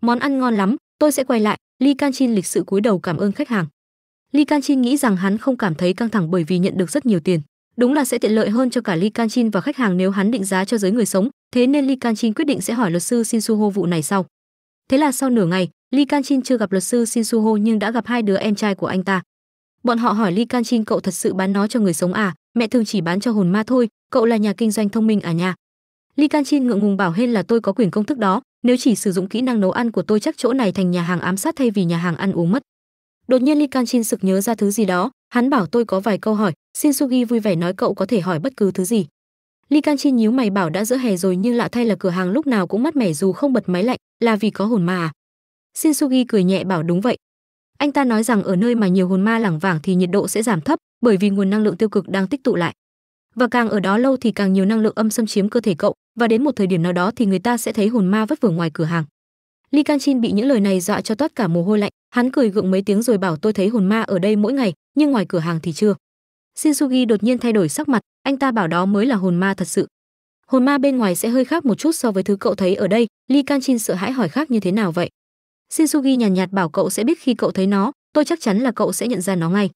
Món ăn ngon lắm, tôi sẽ quay lại. Lee Kanchin lịch sự cúi đầu cảm ơn khách hàng. Lee Kanchin nghĩ rằng hắn không cảm thấy căng thẳng bởi vì nhận được rất nhiều tiền. Đúng là sẽ tiện lợi hơn cho cả Lee Kanchin và khách hàng nếu hắn định giá cho giới người sống, thế nên Lee Kanchin quyết định sẽ hỏi luật sư Shin Suho vụ này sau. Thế là sau nửa ngày, Lee Kanchin chưa gặp luật sư Shin Suho nhưng đã gặp hai đứa em trai của anh ta. Bọn họ hỏi Ly Can Chin cậu thật sự bán nó cho người sống à? Mẹ thường chỉ bán cho hồn ma thôi, cậu là nhà kinh doanh thông minh à nhà? Ly Can Chin ngượng ngùng bảo hên là tôi có quyền công thức đó, nếu chỉ sử dụng kỹ năng nấu ăn của tôi chắc chỗ này thành nhà hàng ám sát thay vì nhà hàng ăn uống mất. Đột nhiên Ly Can Chin sực nhớ ra thứ gì đó, hắn bảo tôi có vài câu hỏi, Shinsugi vui vẻ nói cậu có thể hỏi bất cứ thứ gì. Ly Can Chin nhíu mày bảo đã giữa hè rồi nhưng lạ thay là cửa hàng lúc nào cũng mát mẻ dù không bật máy lạnh, là vì có hồn ma à? Shinsugi cười nhẹ bảo đúng vậy, anh ta nói rằng ở nơi mà nhiều hồn ma lẳng vảng thì nhiệt độ sẽ giảm thấp, bởi vì nguồn năng lượng tiêu cực đang tích tụ lại. Và càng ở đó lâu thì càng nhiều năng lượng âm xâm chiếm cơ thể cậu, và đến một thời điểm nào đó thì người ta sẽ thấy hồn ma vất vưởng ngoài cửa hàng. Li Kanchin bị những lời này dọa cho toát cả mồ hôi lạnh, hắn cười gượng mấy tiếng rồi bảo tôi thấy hồn ma ở đây mỗi ngày, nhưng ngoài cửa hàng thì chưa. Shinsugi đột nhiên thay đổi sắc mặt, anh ta bảo đó mới là hồn ma thật sự. Hồn ma bên ngoài sẽ hơi khác một chút so với thứ cậu thấy ở đây, Li Kanchin sợ hãi hỏi khác như thế nào vậy? Shinsugi nhàn nhạt, bảo cậu sẽ biết khi cậu thấy nó, tôi chắc chắn là cậu sẽ nhận ra nó ngay.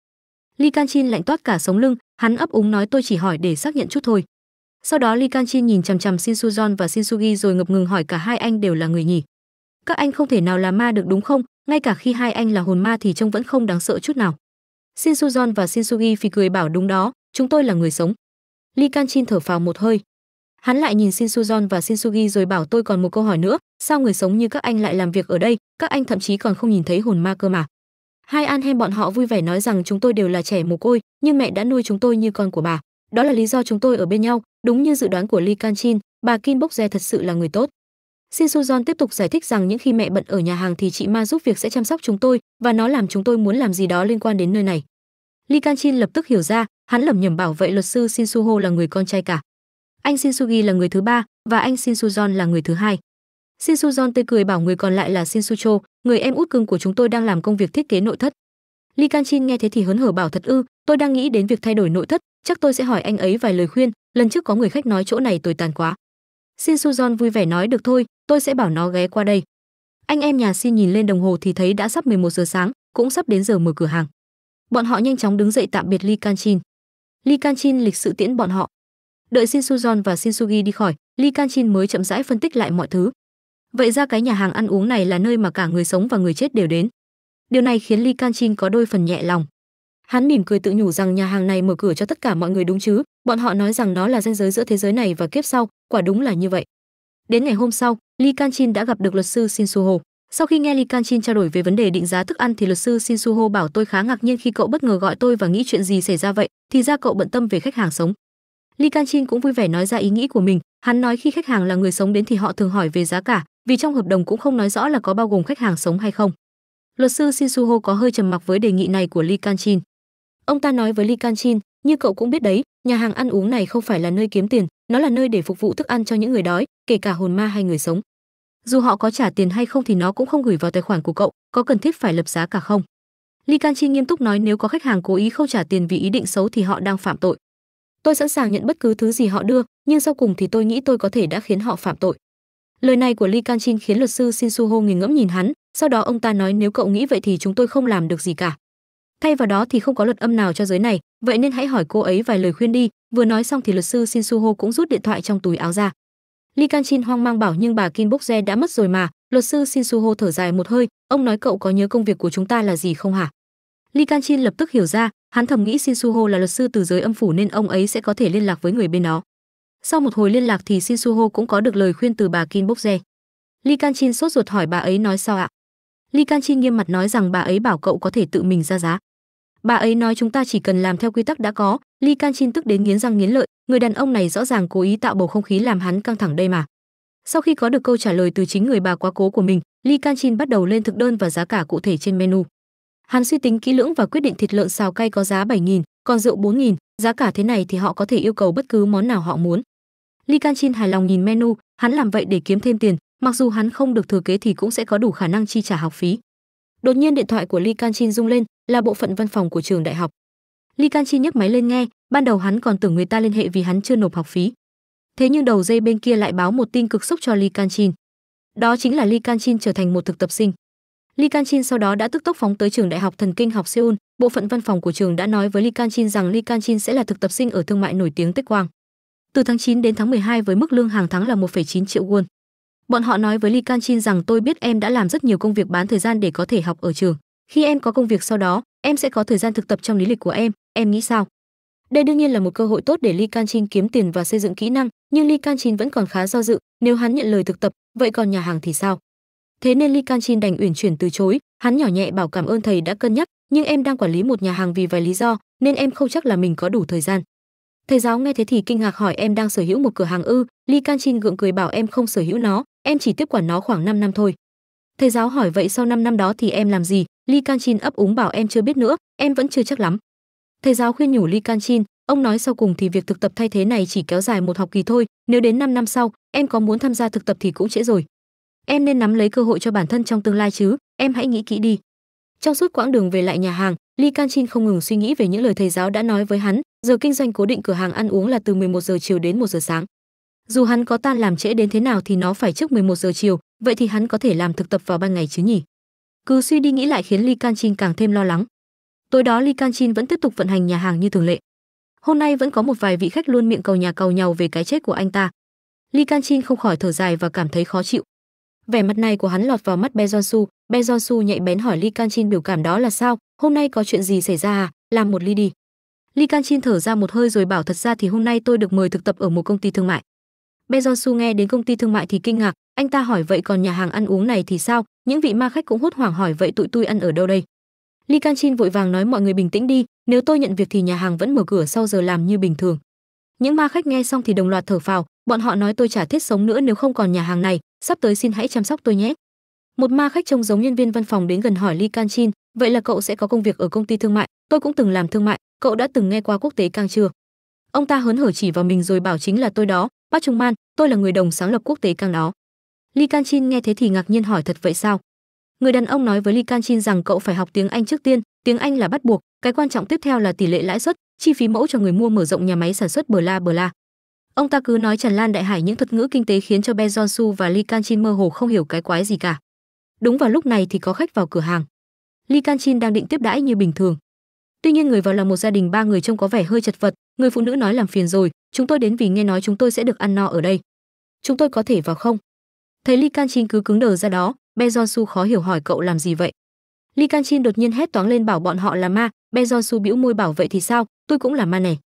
Li Kanchin lạnh toát cả sống lưng, hắn ấp úng nói tôi chỉ hỏi để xác nhận chút thôi. Sau đó Li Kanchin nhìn chằm chằm Shinsujon và Shinsugi rồi ngập ngừng hỏi cả hai anh đều là người nhỉ? Các anh không thể nào là ma được đúng không? Ngay cả khi hai anh là hồn ma thì trông vẫn không đáng sợ chút nào. Shinsujon và Shinsugi phì cười bảo đúng đó, chúng tôi là người sống. Li Kanchin thở phào một hơi, Hắn lại nhìn Shin Sujon và Shin Sugi rồi bảo tôi còn một câu hỏi nữa, sao người sống như các anh lại làm việc ở đây, các anh thậm chí còn không nhìn thấy hồn ma cơ mà. Hai anh em bọn họ vui vẻ nói rằng chúng tôi đều là trẻ mồ côi, nhưng mẹ đã nuôi chúng tôi như con của bà. Đó là lý do chúng tôi ở bên nhau, đúng như dự đoán của Lee Kanchin, bà Kim Bok Je thật sự là người tốt. Shin Sujon tiếp tục giải thích rằng những khi mẹ bận ở nhà hàng thì chị Ma giúp việc sẽ chăm sóc chúng tôi và nó làm chúng tôi muốn làm gì đó liên quan đến nơi này. Lee Kanchin lập tức hiểu ra, hắn lẩm nhẩm bảo vậy luật sư Shin Suho là người con trai cả anh Shin Sugi là người thứ ba và anh Shin Shinsujon là người thứ hai. Shin Shinsujon tươi cười bảo người còn lại là Shin Shinsucho, người em út cưng của chúng tôi đang làm công việc thiết kế nội thất. Li Kanchin nghe thế thì hớn hở bảo thật ư, tôi đang nghĩ đến việc thay đổi nội thất, chắc tôi sẽ hỏi anh ấy vài lời khuyên, lần trước có người khách nói chỗ này tồi tàn quá. Shin Shinsujon vui vẻ nói được thôi, tôi sẽ bảo nó ghé qua đây. Anh em nhà Shin nhìn lên đồng hồ thì thấy đã sắp 11 giờ sáng, cũng sắp đến giờ mở cửa hàng. Bọn họ nhanh chóng đứng dậy tạm biệt Li Kanchin. Li Kanchin lịch sự tiễn bọn họ, đợi Shin Jon và Shin Gi đi khỏi, Lee Kanchin mới chậm rãi phân tích lại mọi thứ. Vậy ra cái nhà hàng ăn uống này là nơi mà cả người sống và người chết đều đến. Điều này khiến Lee Kanchin có đôi phần nhẹ lòng. Hắn mỉm cười tự nhủ rằng nhà hàng này mở cửa cho tất cả mọi người đúng chứ, bọn họ nói rằng đó là ranh giới giữa thế giới này và kiếp sau, quả đúng là như vậy. Đến ngày hôm sau, Lee Kanchin đã gặp được luật sư Shin Ho. Sau khi nghe Lee Kanchin trao đổi về vấn đề định giá thức ăn thì luật sư Shin Ho bảo tôi khá ngạc nhiên khi cậu bất ngờ gọi tôi và nghĩ chuyện gì xảy ra vậy, thì ra cậu bận tâm về khách hàng sống. Li Kanchin cũng vui vẻ nói ra ý nghĩ của mình, hắn nói khi khách hàng là người sống đến thì họ thường hỏi về giá cả, vì trong hợp đồng cũng không nói rõ là có bao gồm khách hàng sống hay không. Luật sư Sisuho có hơi trầm mặc với đề nghị này của Li Kanchin. Ông ta nói với Li Kanchin, như cậu cũng biết đấy, nhà hàng ăn uống này không phải là nơi kiếm tiền, nó là nơi để phục vụ thức ăn cho những người đói, kể cả hồn ma hay người sống. Dù họ có trả tiền hay không thì nó cũng không gửi vào tài khoản của cậu, có cần thiết phải lập giá cả không? Li Kanchi nghiêm túc nói nếu có khách hàng cố ý không trả tiền vì ý định xấu thì họ đang phạm tội tôi sẵn sàng nhận bất cứ thứ gì họ đưa nhưng sau cùng thì tôi nghĩ tôi có thể đã khiến họ phạm tội lời này của lee kanchin khiến luật sư shin su ho nghiền ngẫm nhìn hắn sau đó ông ta nói nếu cậu nghĩ vậy thì chúng tôi không làm được gì cả thay vào đó thì không có luật âm nào cho giới này vậy nên hãy hỏi cô ấy vài lời khuyên đi vừa nói xong thì luật sư shin su ho cũng rút điện thoại trong túi áo ra lee kanchin hoang mang bảo nhưng bà kim bok je đã mất rồi mà luật sư shin su ho thở dài một hơi ông nói cậu có nhớ công việc của chúng ta là gì không hả lee kanchin lập tức hiểu ra hắn thầm nghĩ Shin Suho là luật sư từ giới âm phủ nên ông ấy sẽ có thể liên lạc với người bên đó sau một hồi liên lạc thì Shin Suho cũng có được lời khuyên từ bà kim Bok Lee Kang kanchin sốt ruột hỏi bà ấy nói sao ạ Lee Kang kanchin nghiêm mặt nói rằng bà ấy bảo cậu có thể tự mình ra giá bà ấy nói chúng ta chỉ cần làm theo quy tắc đã có Lee Kang kanchin tức đến nghiến răng nghiến lợi người đàn ông này rõ ràng cố ý tạo bầu không khí làm hắn căng thẳng đây mà sau khi có được câu trả lời từ chính người bà quá cố của mình Lee Kang kanchin bắt đầu lên thực đơn và giá cả cụ thể trên menu Hắn suy tính kỹ lưỡng và quyết định thịt lợn xào cay có giá 7.000, còn rượu 4.000, giá cả thế này thì họ có thể yêu cầu bất cứ món nào họ muốn. Li Kanchin hài lòng nhìn menu, hắn làm vậy để kiếm thêm tiền, mặc dù hắn không được thừa kế thì cũng sẽ có đủ khả năng chi trả học phí. Đột nhiên điện thoại của Li Kanchin rung lên, là bộ phận văn phòng của trường đại học. Li Kanchin nhấc máy lên nghe, ban đầu hắn còn tưởng người ta liên hệ vì hắn chưa nộp học phí. Thế nhưng đầu dây bên kia lại báo một tin cực sốc cho Li Kanchin. Đó chính là Li Kanchin trở thành một thực tập sinh. Lee Kanchin sau đó đã tức tốc phóng tới trường đại học thần kinh học Seoul, bộ phận văn phòng của trường đã nói với Lee Kanchin rằng Lee Kanchin sẽ là thực tập sinh ở thương mại nổi tiếng Tech Quang. Từ tháng 9 đến tháng 12 với mức lương hàng tháng là 1,9 triệu won. Bọn họ nói với Lee Kanchin rằng tôi biết em đã làm rất nhiều công việc bán thời gian để có thể học ở trường. Khi em có công việc sau đó, em sẽ có thời gian thực tập trong lý lịch của em, em nghĩ sao? Đây đương nhiên là một cơ hội tốt để Lee Kanchin kiếm tiền và xây dựng kỹ năng, nhưng Lee Kanchin vẫn còn khá do dự, nếu hắn nhận lời thực tập, vậy còn nhà hàng thì sao? thế nên Li Kanchin đành uyển chuyển từ chối, hắn nhỏ nhẹ bảo cảm ơn thầy đã cân nhắc, nhưng em đang quản lý một nhà hàng vì vài lý do, nên em không chắc là mình có đủ thời gian. Thầy giáo nghe thế thì kinh ngạc hỏi em đang sở hữu một cửa hàng ư? Li Kanchin gượng cười bảo em không sở hữu nó, em chỉ tiếp quản nó khoảng 5 năm thôi. Thầy giáo hỏi vậy sau 5 năm đó thì em làm gì? Li Kanchin ấp úng bảo em chưa biết nữa, em vẫn chưa chắc lắm. Thầy giáo khuyên nhủ Li Kanchin, ông nói sau cùng thì việc thực tập thay thế này chỉ kéo dài một học kỳ thôi, nếu đến 5 năm sau em có muốn tham gia thực tập thì cũng trễ rồi em nên nắm lấy cơ hội cho bản thân trong tương lai chứ em hãy nghĩ kỹ đi trong suốt quãng đường về lại nhà hàng Li Can Kanchin không ngừng suy nghĩ về những lời thầy giáo đã nói với hắn, giờ kinh doanh cố định cửa hàng ăn uống là từ 11 giờ chiều đến 1 giờ sáng. Dù hắn có tan làm trễ đến thế nào thì nó phải trước 11 giờ chiều, vậy thì hắn có thể làm thực tập vào ban ngày chứ nhỉ? Cứ suy đi nghĩ lại khiến Li Can Kanchin càng thêm lo lắng. Tối đó Li Can Kanchin vẫn tiếp tục vận hành nhà hàng như thường lệ. Hôm nay vẫn có một vài vị khách luôn miệng cầu nhà cầu nhau về cái chết của anh ta. Li Can Kanchin không khỏi thở dài và cảm thấy khó chịu. Vẻ mặt này của hắn lọt vào mắt Bejonsu. Bejonsu nhạy bén hỏi Li Kanchin biểu cảm đó là sao, hôm nay có chuyện gì xảy ra à, làm một ly đi. Li Kanchin thở ra một hơi rồi bảo thật ra thì hôm nay tôi được mời thực tập ở một công ty thương mại. Bejonsu nghe đến công ty thương mại thì kinh ngạc, anh ta hỏi vậy còn nhà hàng ăn uống này thì sao, những vị ma khách cũng hốt hoảng hỏi vậy tụi tôi ăn ở đâu đây. Li Kanchin vội vàng nói mọi người bình tĩnh đi, nếu tôi nhận việc thì nhà hàng vẫn mở cửa sau giờ làm như bình thường. Những ma khách nghe xong thì đồng loạt thở phào, bọn họ nói tôi chả thiết sống nữa nếu không còn nhà hàng này sắp tới xin hãy chăm sóc tôi nhé một ma khách trông giống nhân viên văn phòng đến gần hỏi Li Can Kanchin, vậy là cậu sẽ có công việc ở công ty thương mại, tôi cũng từng làm thương mại, cậu đã từng nghe qua quốc tế cang chưa? Ông ta hớn hở chỉ vào mình rồi bảo chính là tôi đó, Park Trung Man, tôi là người đồng sáng lập quốc tế cang đó. Li Can Kanchin nghe thế thì ngạc nhiên hỏi thật vậy sao? Người đàn ông nói với Li Can Kanchin rằng cậu phải học tiếng Anh trước tiên, tiếng Anh là bắt buộc, cái quan trọng tiếp theo là tỷ lệ lãi suất, chi phí mẫu cho người mua mở rộng nhà máy sản xuất bờ la bờ la. Ông ta cứ nói tràn lan đại hải những thuật ngữ kinh tế khiến cho Ben su và Lee Kanchin mơ hồ không hiểu cái quái gì cả. Đúng vào lúc này thì có khách vào cửa hàng. Lee Kanchin đang định tiếp đãi như bình thường. Tuy nhiên người vào là một gia đình ba người trông có vẻ hơi chật vật, người phụ nữ nói làm phiền rồi, chúng tôi đến vì nghe nói chúng tôi sẽ được ăn no ở đây. Chúng tôi có thể vào không? Thấy Lee Kanchin cứ cứng đờ ra đó, Ben su khó hiểu hỏi cậu làm gì vậy. Lee Kanchin đột nhiên hét toáng lên bảo bọn họ là ma, Ben su bĩu môi bảo vậy thì sao, tôi cũng là ma này.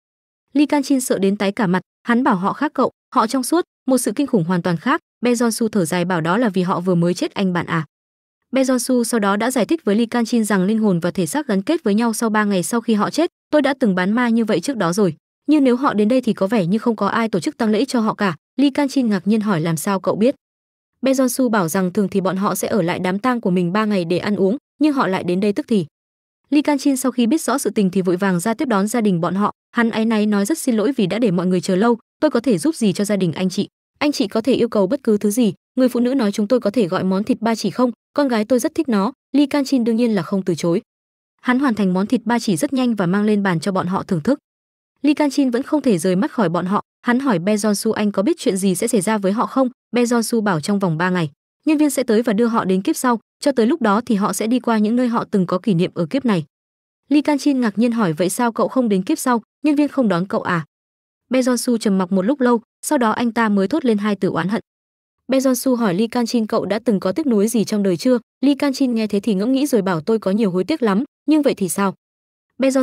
Lee Kanchin sợ đến tái cả mặt, Hắn bảo họ khác cậu, họ trong suốt, một sự kinh khủng hoàn toàn khác, Bejonsu thở dài bảo đó là vì họ vừa mới chết anh bạn à. Bejonsu sau đó đã giải thích với Li Kanchin rằng linh hồn và thể xác gắn kết với nhau sau 3 ngày sau khi họ chết, tôi đã từng bán ma như vậy trước đó rồi, nhưng nếu họ đến đây thì có vẻ như không có ai tổ chức tang lễ cho họ cả. Li Kanchin ngạc nhiên hỏi làm sao cậu biết? Bejonsu bảo rằng thường thì bọn họ sẽ ở lại đám tang của mình 3 ngày để ăn uống, nhưng họ lại đến đây tức thì. Li Kanchin sau khi biết rõ sự tình thì vội vàng ra tiếp đón gia đình bọn họ, hắn áy náy nói rất xin lỗi vì đã để mọi người chờ lâu, tôi có thể giúp gì cho gia đình anh chị? Anh chị có thể yêu cầu bất cứ thứ gì, người phụ nữ nói chúng tôi có thể gọi món thịt ba chỉ không, con gái tôi rất thích nó, Li Kanchin đương nhiên là không từ chối. Hắn hoàn thành món thịt ba chỉ rất nhanh và mang lên bàn cho bọn họ thưởng thức. Li Kanchin vẫn không thể rời mắt khỏi bọn họ, hắn hỏi Be Su anh có biết chuyện gì sẽ xảy ra với họ không? Be Su bảo trong vòng 3 ngày, nhân viên sẽ tới và đưa họ đến kiếp sau, cho tới lúc đó thì họ sẽ đi qua những nơi họ từng có kỷ niệm ở kiếp này Li Kanchin ngạc nhiên hỏi vậy sao cậu không đến kiếp sau, nhân viên không đón cậu à? Su trầm mặc một lúc lâu, sau đó anh ta mới thốt lên hai từ oán hận. Su hỏi Li Kanchin cậu đã từng có tiếc nuối gì trong đời chưa? Li Kanchin nghe thế thì ngẫm nghĩ rồi bảo tôi có nhiều hối tiếc lắm, nhưng vậy thì sao?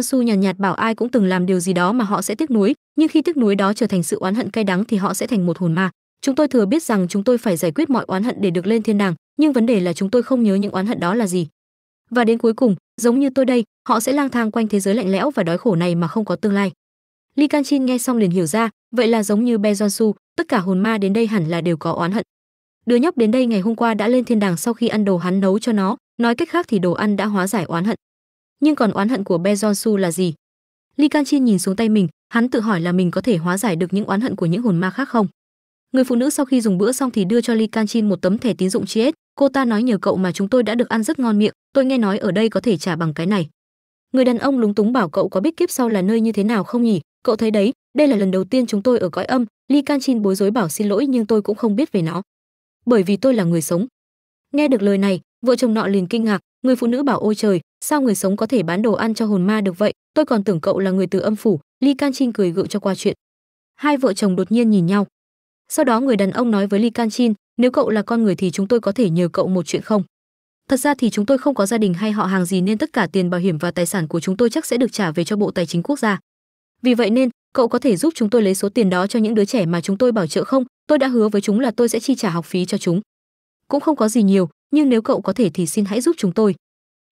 Su nhàn nhạt bảo ai cũng từng làm điều gì đó mà họ sẽ tiếc nuối, nhưng khi tiếc nuối đó trở thành sự oán hận cay đắng thì họ sẽ thành một hồn ma. Chúng tôi thừa biết rằng chúng tôi phải giải quyết mọi oán hận để được lên thiên đàng, nhưng vấn đề là chúng tôi không nhớ những oán hận đó là gì. Và đến cuối cùng, giống như tôi đây, họ sẽ lang thang quanh thế giới lạnh lẽo và đói khổ này mà không có tương lai. Li Kanchin nghe xong liền hiểu ra, vậy là giống như Be tất cả hồn ma đến đây hẳn là đều có oán hận. Đứa nhóc đến đây ngày hôm qua đã lên thiên đàng sau khi ăn đồ hắn nấu cho nó, nói cách khác thì đồ ăn đã hóa giải oán hận. Nhưng còn oán hận của Be là gì? Li Kanchin nhìn xuống tay mình, hắn tự hỏi là mình có thể hóa giải được những oán hận của những hồn ma khác không. Người phụ nữ sau khi dùng bữa xong thì đưa cho Li Kanchin một tấm thẻ tín dụng chiết, cô ta nói nhờ cậu mà chúng tôi đã được ăn rất ngon miệng tôi nghe nói ở đây có thể trả bằng cái này người đàn ông lúng túng bảo cậu có biết kiếp sau là nơi như thế nào không nhỉ cậu thấy đấy đây là lần đầu tiên chúng tôi ở cõi âm li canchin bối rối bảo xin lỗi nhưng tôi cũng không biết về nó bởi vì tôi là người sống nghe được lời này vợ chồng nọ liền kinh ngạc người phụ nữ bảo ôi trời sao người sống có thể bán đồ ăn cho hồn ma được vậy tôi còn tưởng cậu là người từ âm phủ li canchin cười gượng cho qua chuyện hai vợ chồng đột nhiên nhìn nhau sau đó người đàn ông nói với Li Kanchin, nếu cậu là con người thì chúng tôi có thể nhờ cậu một chuyện không? Thật ra thì chúng tôi không có gia đình hay họ hàng gì nên tất cả tiền bảo hiểm và tài sản của chúng tôi chắc sẽ được trả về cho Bộ Tài chính Quốc gia. Vì vậy nên, cậu có thể giúp chúng tôi lấy số tiền đó cho những đứa trẻ mà chúng tôi bảo trợ không? Tôi đã hứa với chúng là tôi sẽ chi trả học phí cho chúng. Cũng không có gì nhiều, nhưng nếu cậu có thể thì xin hãy giúp chúng tôi.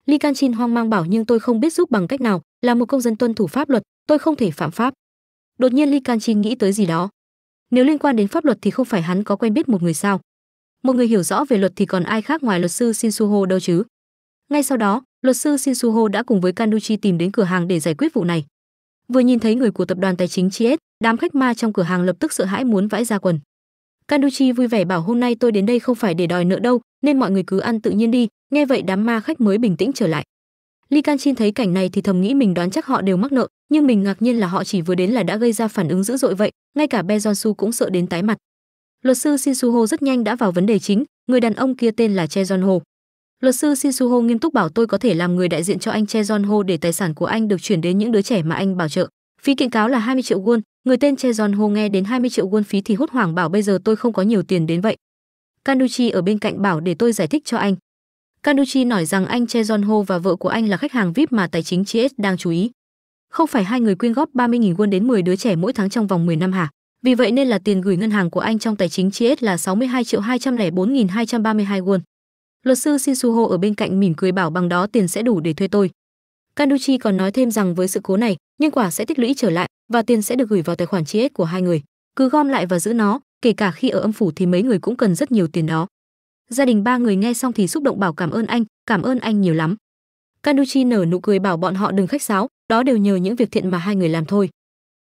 Li Kanchin hoang mang bảo nhưng tôi không biết giúp bằng cách nào, là một công dân tuân thủ pháp luật, tôi không thể phạm pháp. Đột nhiên Li Kanchin nghĩ tới gì đó, nếu liên quan đến pháp luật thì không phải hắn có quen biết một người sao một người hiểu rõ về luật thì còn ai khác ngoài luật sư Shin Suho đâu chứ ngay sau đó luật sư Shin Suho đã cùng với Kanuchi tìm đến cửa hàng để giải quyết vụ này vừa nhìn thấy người của tập đoàn tài chính Chiết, đám khách ma trong cửa hàng lập tức sợ hãi muốn vãi ra quần Kanuchi vui vẻ bảo hôm nay tôi đến đây không phải để đòi nợ đâu nên mọi người cứ ăn tự nhiên đi nghe vậy đám ma khách mới bình tĩnh trở lại Li Kanchin thấy cảnh này thì thầm nghĩ mình đoán chắc họ đều mắc nợ, nhưng mình ngạc nhiên là họ chỉ vừa đến là đã gây ra phản ứng dữ dội vậy, ngay cả Be Su cũng sợ đến tái mặt. Luật sư Shin Suho rất nhanh đã vào vấn đề chính, người đàn ông kia tên là Che Jon Ho. Luật sư Shin Suho nghiêm túc bảo tôi có thể làm người đại diện cho anh Che Jon Ho để tài sản của anh được chuyển đến những đứa trẻ mà anh bảo trợ. Phí kiện cáo là 20 triệu won, người tên Che Jon Ho nghe đến 20 triệu won phí thì hốt hoảng bảo bây giờ tôi không có nhiều tiền đến vậy. Kanduchi ở bên cạnh bảo để tôi giải thích cho anh. Canucci nói rằng anh Che Jon Ho và vợ của anh là khách hàng VIP mà tài chính Chies đang chú ý. Không phải hai người quyên góp 30.000 won đến 10 đứa trẻ mỗi tháng trong vòng 10 năm hả? Vì vậy nên là tiền gửi ngân hàng của anh trong tài chính Chies là 62 triệu 204.232 won. Luật sư Shin Shinsuho ở bên cạnh mỉm cười bảo bằng đó tiền sẽ đủ để thuê tôi. Canucci còn nói thêm rằng với sự cố này, nhân quả sẽ tích lũy trở lại và tiền sẽ được gửi vào tài khoản Chies của hai người. Cứ gom lại và giữ nó, kể cả khi ở âm phủ thì mấy người cũng cần rất nhiều tiền đó gia đình ba người nghe xong thì xúc động bảo cảm ơn anh cảm ơn anh nhiều lắm Canucci nở nụ cười bảo bọn họ đừng khách sáo đó đều nhờ những việc thiện mà hai người làm thôi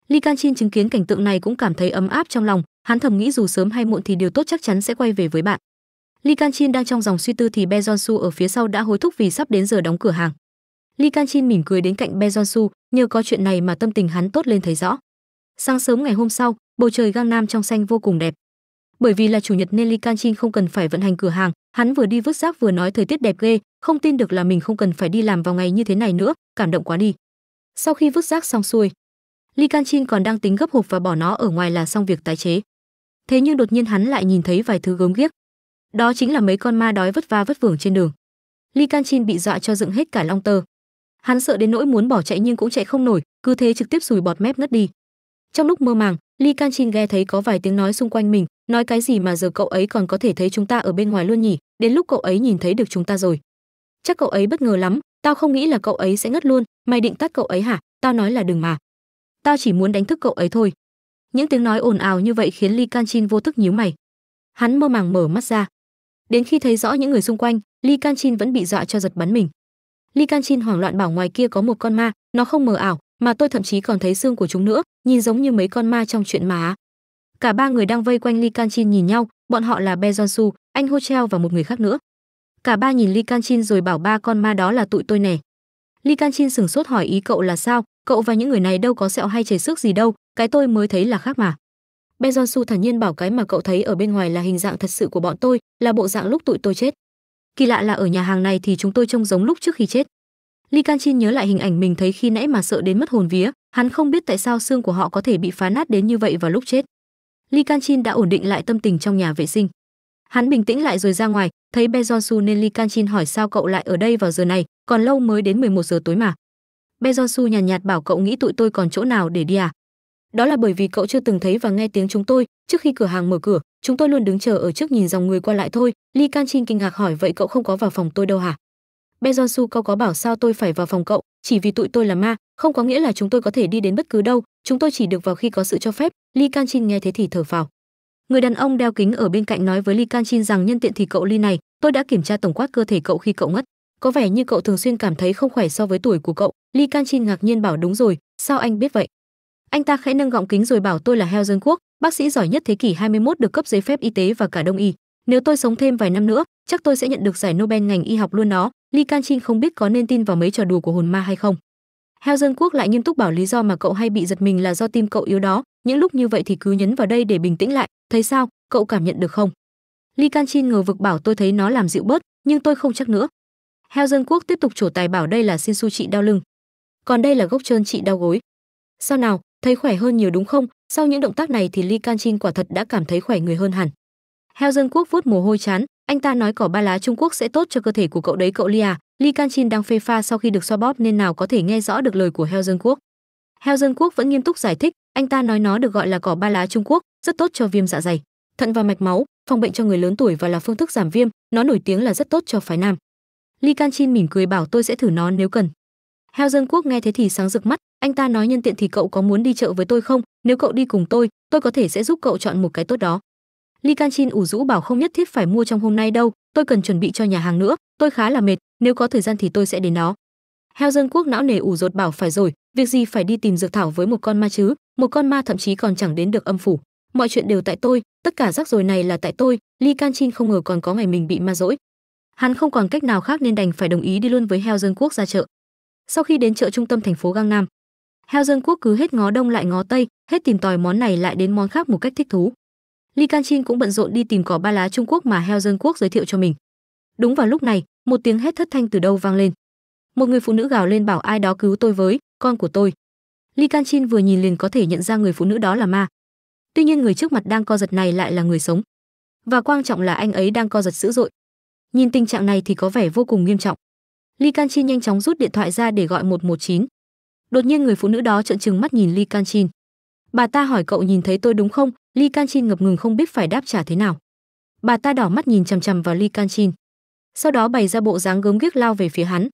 Li Canchin chứng kiến cảnh tượng này cũng cảm thấy ấm áp trong lòng hắn thầm nghĩ dù sớm hay muộn thì điều tốt chắc chắn sẽ quay về với bạn Li Canchin đang trong dòng suy tư thì Be Su ở phía sau đã hối thúc vì sắp đến giờ đóng cửa hàng Li Canchin mỉm cười đến cạnh Be Su nhờ có chuyện này mà tâm tình hắn tốt lên thấy rõ sáng sớm ngày hôm sau bầu trời gang nam trong xanh vô cùng đẹp bởi vì là chủ nhật nên Li Kanchin không cần phải vận hành cửa hàng, hắn vừa đi vứt rác vừa nói thời tiết đẹp ghê, không tin được là mình không cần phải đi làm vào ngày như thế này nữa, cảm động quá đi. Sau khi vứt rác xong xuôi, Li Kanchin còn đang tính gấp hộp và bỏ nó ở ngoài là xong việc tái chế. Thế nhưng đột nhiên hắn lại nhìn thấy vài thứ gớm ghiếc. Đó chính là mấy con ma đói vất va vất vưởng trên đường. Li Kanchin bị dọa cho dựng hết cả long tơ. Hắn sợ đến nỗi muốn bỏ chạy nhưng cũng chạy không nổi, cứ thế trực tiếp sùi bọt mép ngất đi. Trong lúc mơ màng, Li Kanchin nghe thấy có vài tiếng nói xung quanh mình, nói cái gì mà giờ cậu ấy còn có thể thấy chúng ta ở bên ngoài luôn nhỉ, đến lúc cậu ấy nhìn thấy được chúng ta rồi. Chắc cậu ấy bất ngờ lắm, tao không nghĩ là cậu ấy sẽ ngất luôn, mày định tắt cậu ấy hả? Tao nói là đừng mà. Tao chỉ muốn đánh thức cậu ấy thôi. Những tiếng nói ồn ào như vậy khiến Li Kanchin vô thức nhíu mày. Hắn mơ màng mở mắt ra. Đến khi thấy rõ những người xung quanh, Li Kanchin vẫn bị dọa cho giật bắn mình. Li Kanchin hoảng loạn bảo ngoài kia có một con ma, nó không mờ ảo, mà tôi thậm chí còn thấy xương của chúng nữa nhìn giống như mấy con ma trong chuyện má cả ba người đang vây quanh Li Kanchin nhìn nhau, bọn họ là Be Jonsu, anh Ho Treo và một người khác nữa. Cả ba nhìn Li Kanchin rồi bảo ba con ma đó là tụi tôi nè. Li Kanchin sửng sốt hỏi ý cậu là sao, cậu và những người này đâu có sẹo hay chảy xước gì đâu, cái tôi mới thấy là khác mà. Be Jonsu thản nhiên bảo cái mà cậu thấy ở bên ngoài là hình dạng thật sự của bọn tôi, là bộ dạng lúc tụi tôi chết. Kỳ lạ là ở nhà hàng này thì chúng tôi trông giống lúc trước khi chết. Li Kanchin nhớ lại hình ảnh mình thấy khi nãy mà sợ đến mất hồn vía, hắn không biết tại sao xương của họ có thể bị phá nát đến như vậy vào lúc chết. Li Kanchin đã ổn định lại tâm tình trong nhà vệ sinh. Hắn bình tĩnh lại rồi ra ngoài, thấy Bejonsu nên Li Kanchin hỏi sao cậu lại ở đây vào giờ này, còn lâu mới đến 11 giờ tối mà. Bejonsu nhàn nhạt, nhạt bảo cậu nghĩ tụi tôi còn chỗ nào để đi à? Đó là bởi vì cậu chưa từng thấy và nghe tiếng chúng tôi, trước khi cửa hàng mở cửa, chúng tôi luôn đứng chờ ở trước nhìn dòng người qua lại thôi. Li Kanchin kinh ngạc hỏi vậy cậu không có vào phòng tôi đâu hả? Bejonsu câu có bảo sao tôi phải vào phòng cậu, chỉ vì tụi tôi là ma, không có nghĩa là chúng tôi có thể đi đến bất cứ đâu, chúng tôi chỉ được vào khi có sự cho phép. Li Kanchin nghe thế thì thở phào. Người đàn ông đeo kính ở bên cạnh nói với Li Kanchin rằng nhân tiện thì cậu Li này, tôi đã kiểm tra tổng quát cơ thể cậu khi cậu ngất, có vẻ như cậu thường xuyên cảm thấy không khỏe so với tuổi của cậu. Li Kanchin ngạc nhiên bảo đúng rồi, sao anh biết vậy? Anh ta khẽ nâng gọng kính rồi bảo tôi là heo dân quốc, bác sĩ giỏi nhất thế kỷ 21 được cấp giấy phép y tế và cả đông y. Nếu tôi sống thêm vài năm nữa, chắc tôi sẽ nhận được giải Nobel ngành y học luôn đó. Li Can Kanchin không biết có nên tin vào mấy trò đùa của hồn ma hay không. Heo dân quốc lại nghiêm túc bảo lý do mà cậu hay bị giật mình là do tim cậu yếu đó, những lúc như vậy thì cứ nhấn vào đây để bình tĩnh lại, thấy sao, cậu cảm nhận được không? Li Can Kanchin ngờ vực bảo tôi thấy nó làm dịu bớt, nhưng tôi không chắc nữa. Heo dân quốc tiếp tục trổ tài bảo đây là xin su trị đau lưng. Còn đây là gốc trơn trị đau gối. Sao nào, thấy khỏe hơn nhiều đúng không? Sau những động tác này thì Li Can Kanchin quả thật đã cảm thấy khỏe người hơn hẳn. Heo dân quốc vuốt mồ hôi chán, anh ta nói cỏ ba lá Trung Quốc sẽ tốt cho cơ thể của cậu đấy cậu Lia. Li Canchin đang phê pha sau khi được xoa bóp nên nào có thể nghe rõ được lời của Heo Dân Quốc. Heo Dân Quốc vẫn nghiêm túc giải thích, anh ta nói nó được gọi là cỏ ba lá Trung Quốc, rất tốt cho viêm dạ dày, thận và mạch máu, phòng bệnh cho người lớn tuổi và là phương thức giảm viêm, nó nổi tiếng là rất tốt cho phái nam. Li Canchin mỉm cười bảo tôi sẽ thử nó nếu cần. Heo Dân Quốc nghe thế thì sáng rực mắt, anh ta nói nhân tiện thì cậu có muốn đi chợ với tôi không, nếu cậu đi cùng tôi, tôi có thể sẽ giúp cậu chọn một cái tốt đó. Li Canchin ủ rũ bảo không nhất thiết phải mua trong hôm nay đâu, tôi cần chuẩn bị cho nhà hàng nữa, tôi khá là mệt, nếu có thời gian thì tôi sẽ đến nó. Heo dân quốc não nề ủ rột bảo phải rồi, việc gì phải đi tìm dược thảo với một con ma chứ, một con ma thậm chí còn chẳng đến được âm phủ. Mọi chuyện đều tại tôi, tất cả rắc rối này là tại tôi, Li Canchin không ngờ còn có ngày mình bị ma dỗi. Hắn không còn cách nào khác nên đành phải đồng ý đi luôn với Heo dân quốc ra chợ. Sau khi đến chợ trung tâm thành phố Gang Nam, Heo dân quốc cứ hết ngó đông lại ngó tây, hết tìm tòi món này lại đến món khác một cách thích thú. Li Kanchin cũng bận rộn đi tìm cỏ ba lá Trung Quốc mà Heo Dân Quốc giới thiệu cho mình. Đúng vào lúc này, một tiếng hét thất thanh từ đâu vang lên. Một người phụ nữ gào lên bảo ai đó cứu tôi với, con của tôi. Li Kanchin vừa nhìn liền có thể nhận ra người phụ nữ đó là ma. Tuy nhiên người trước mặt đang co giật này lại là người sống. Và quan trọng là anh ấy đang co giật dữ dội. Nhìn tình trạng này thì có vẻ vô cùng nghiêm trọng. Li Kanchin nhanh chóng rút điện thoại ra để gọi 119. Đột nhiên người phụ nữ đó trợn trừng mắt nhìn Li Kanchin. Bà ta hỏi cậu nhìn thấy tôi đúng không, Li Canchin ngập ngừng không biết phải đáp trả thế nào. Bà ta đỏ mắt nhìn chằm chằm vào Li Canchin, sau đó bày ra bộ dáng gớm ghiếc lao về phía hắn,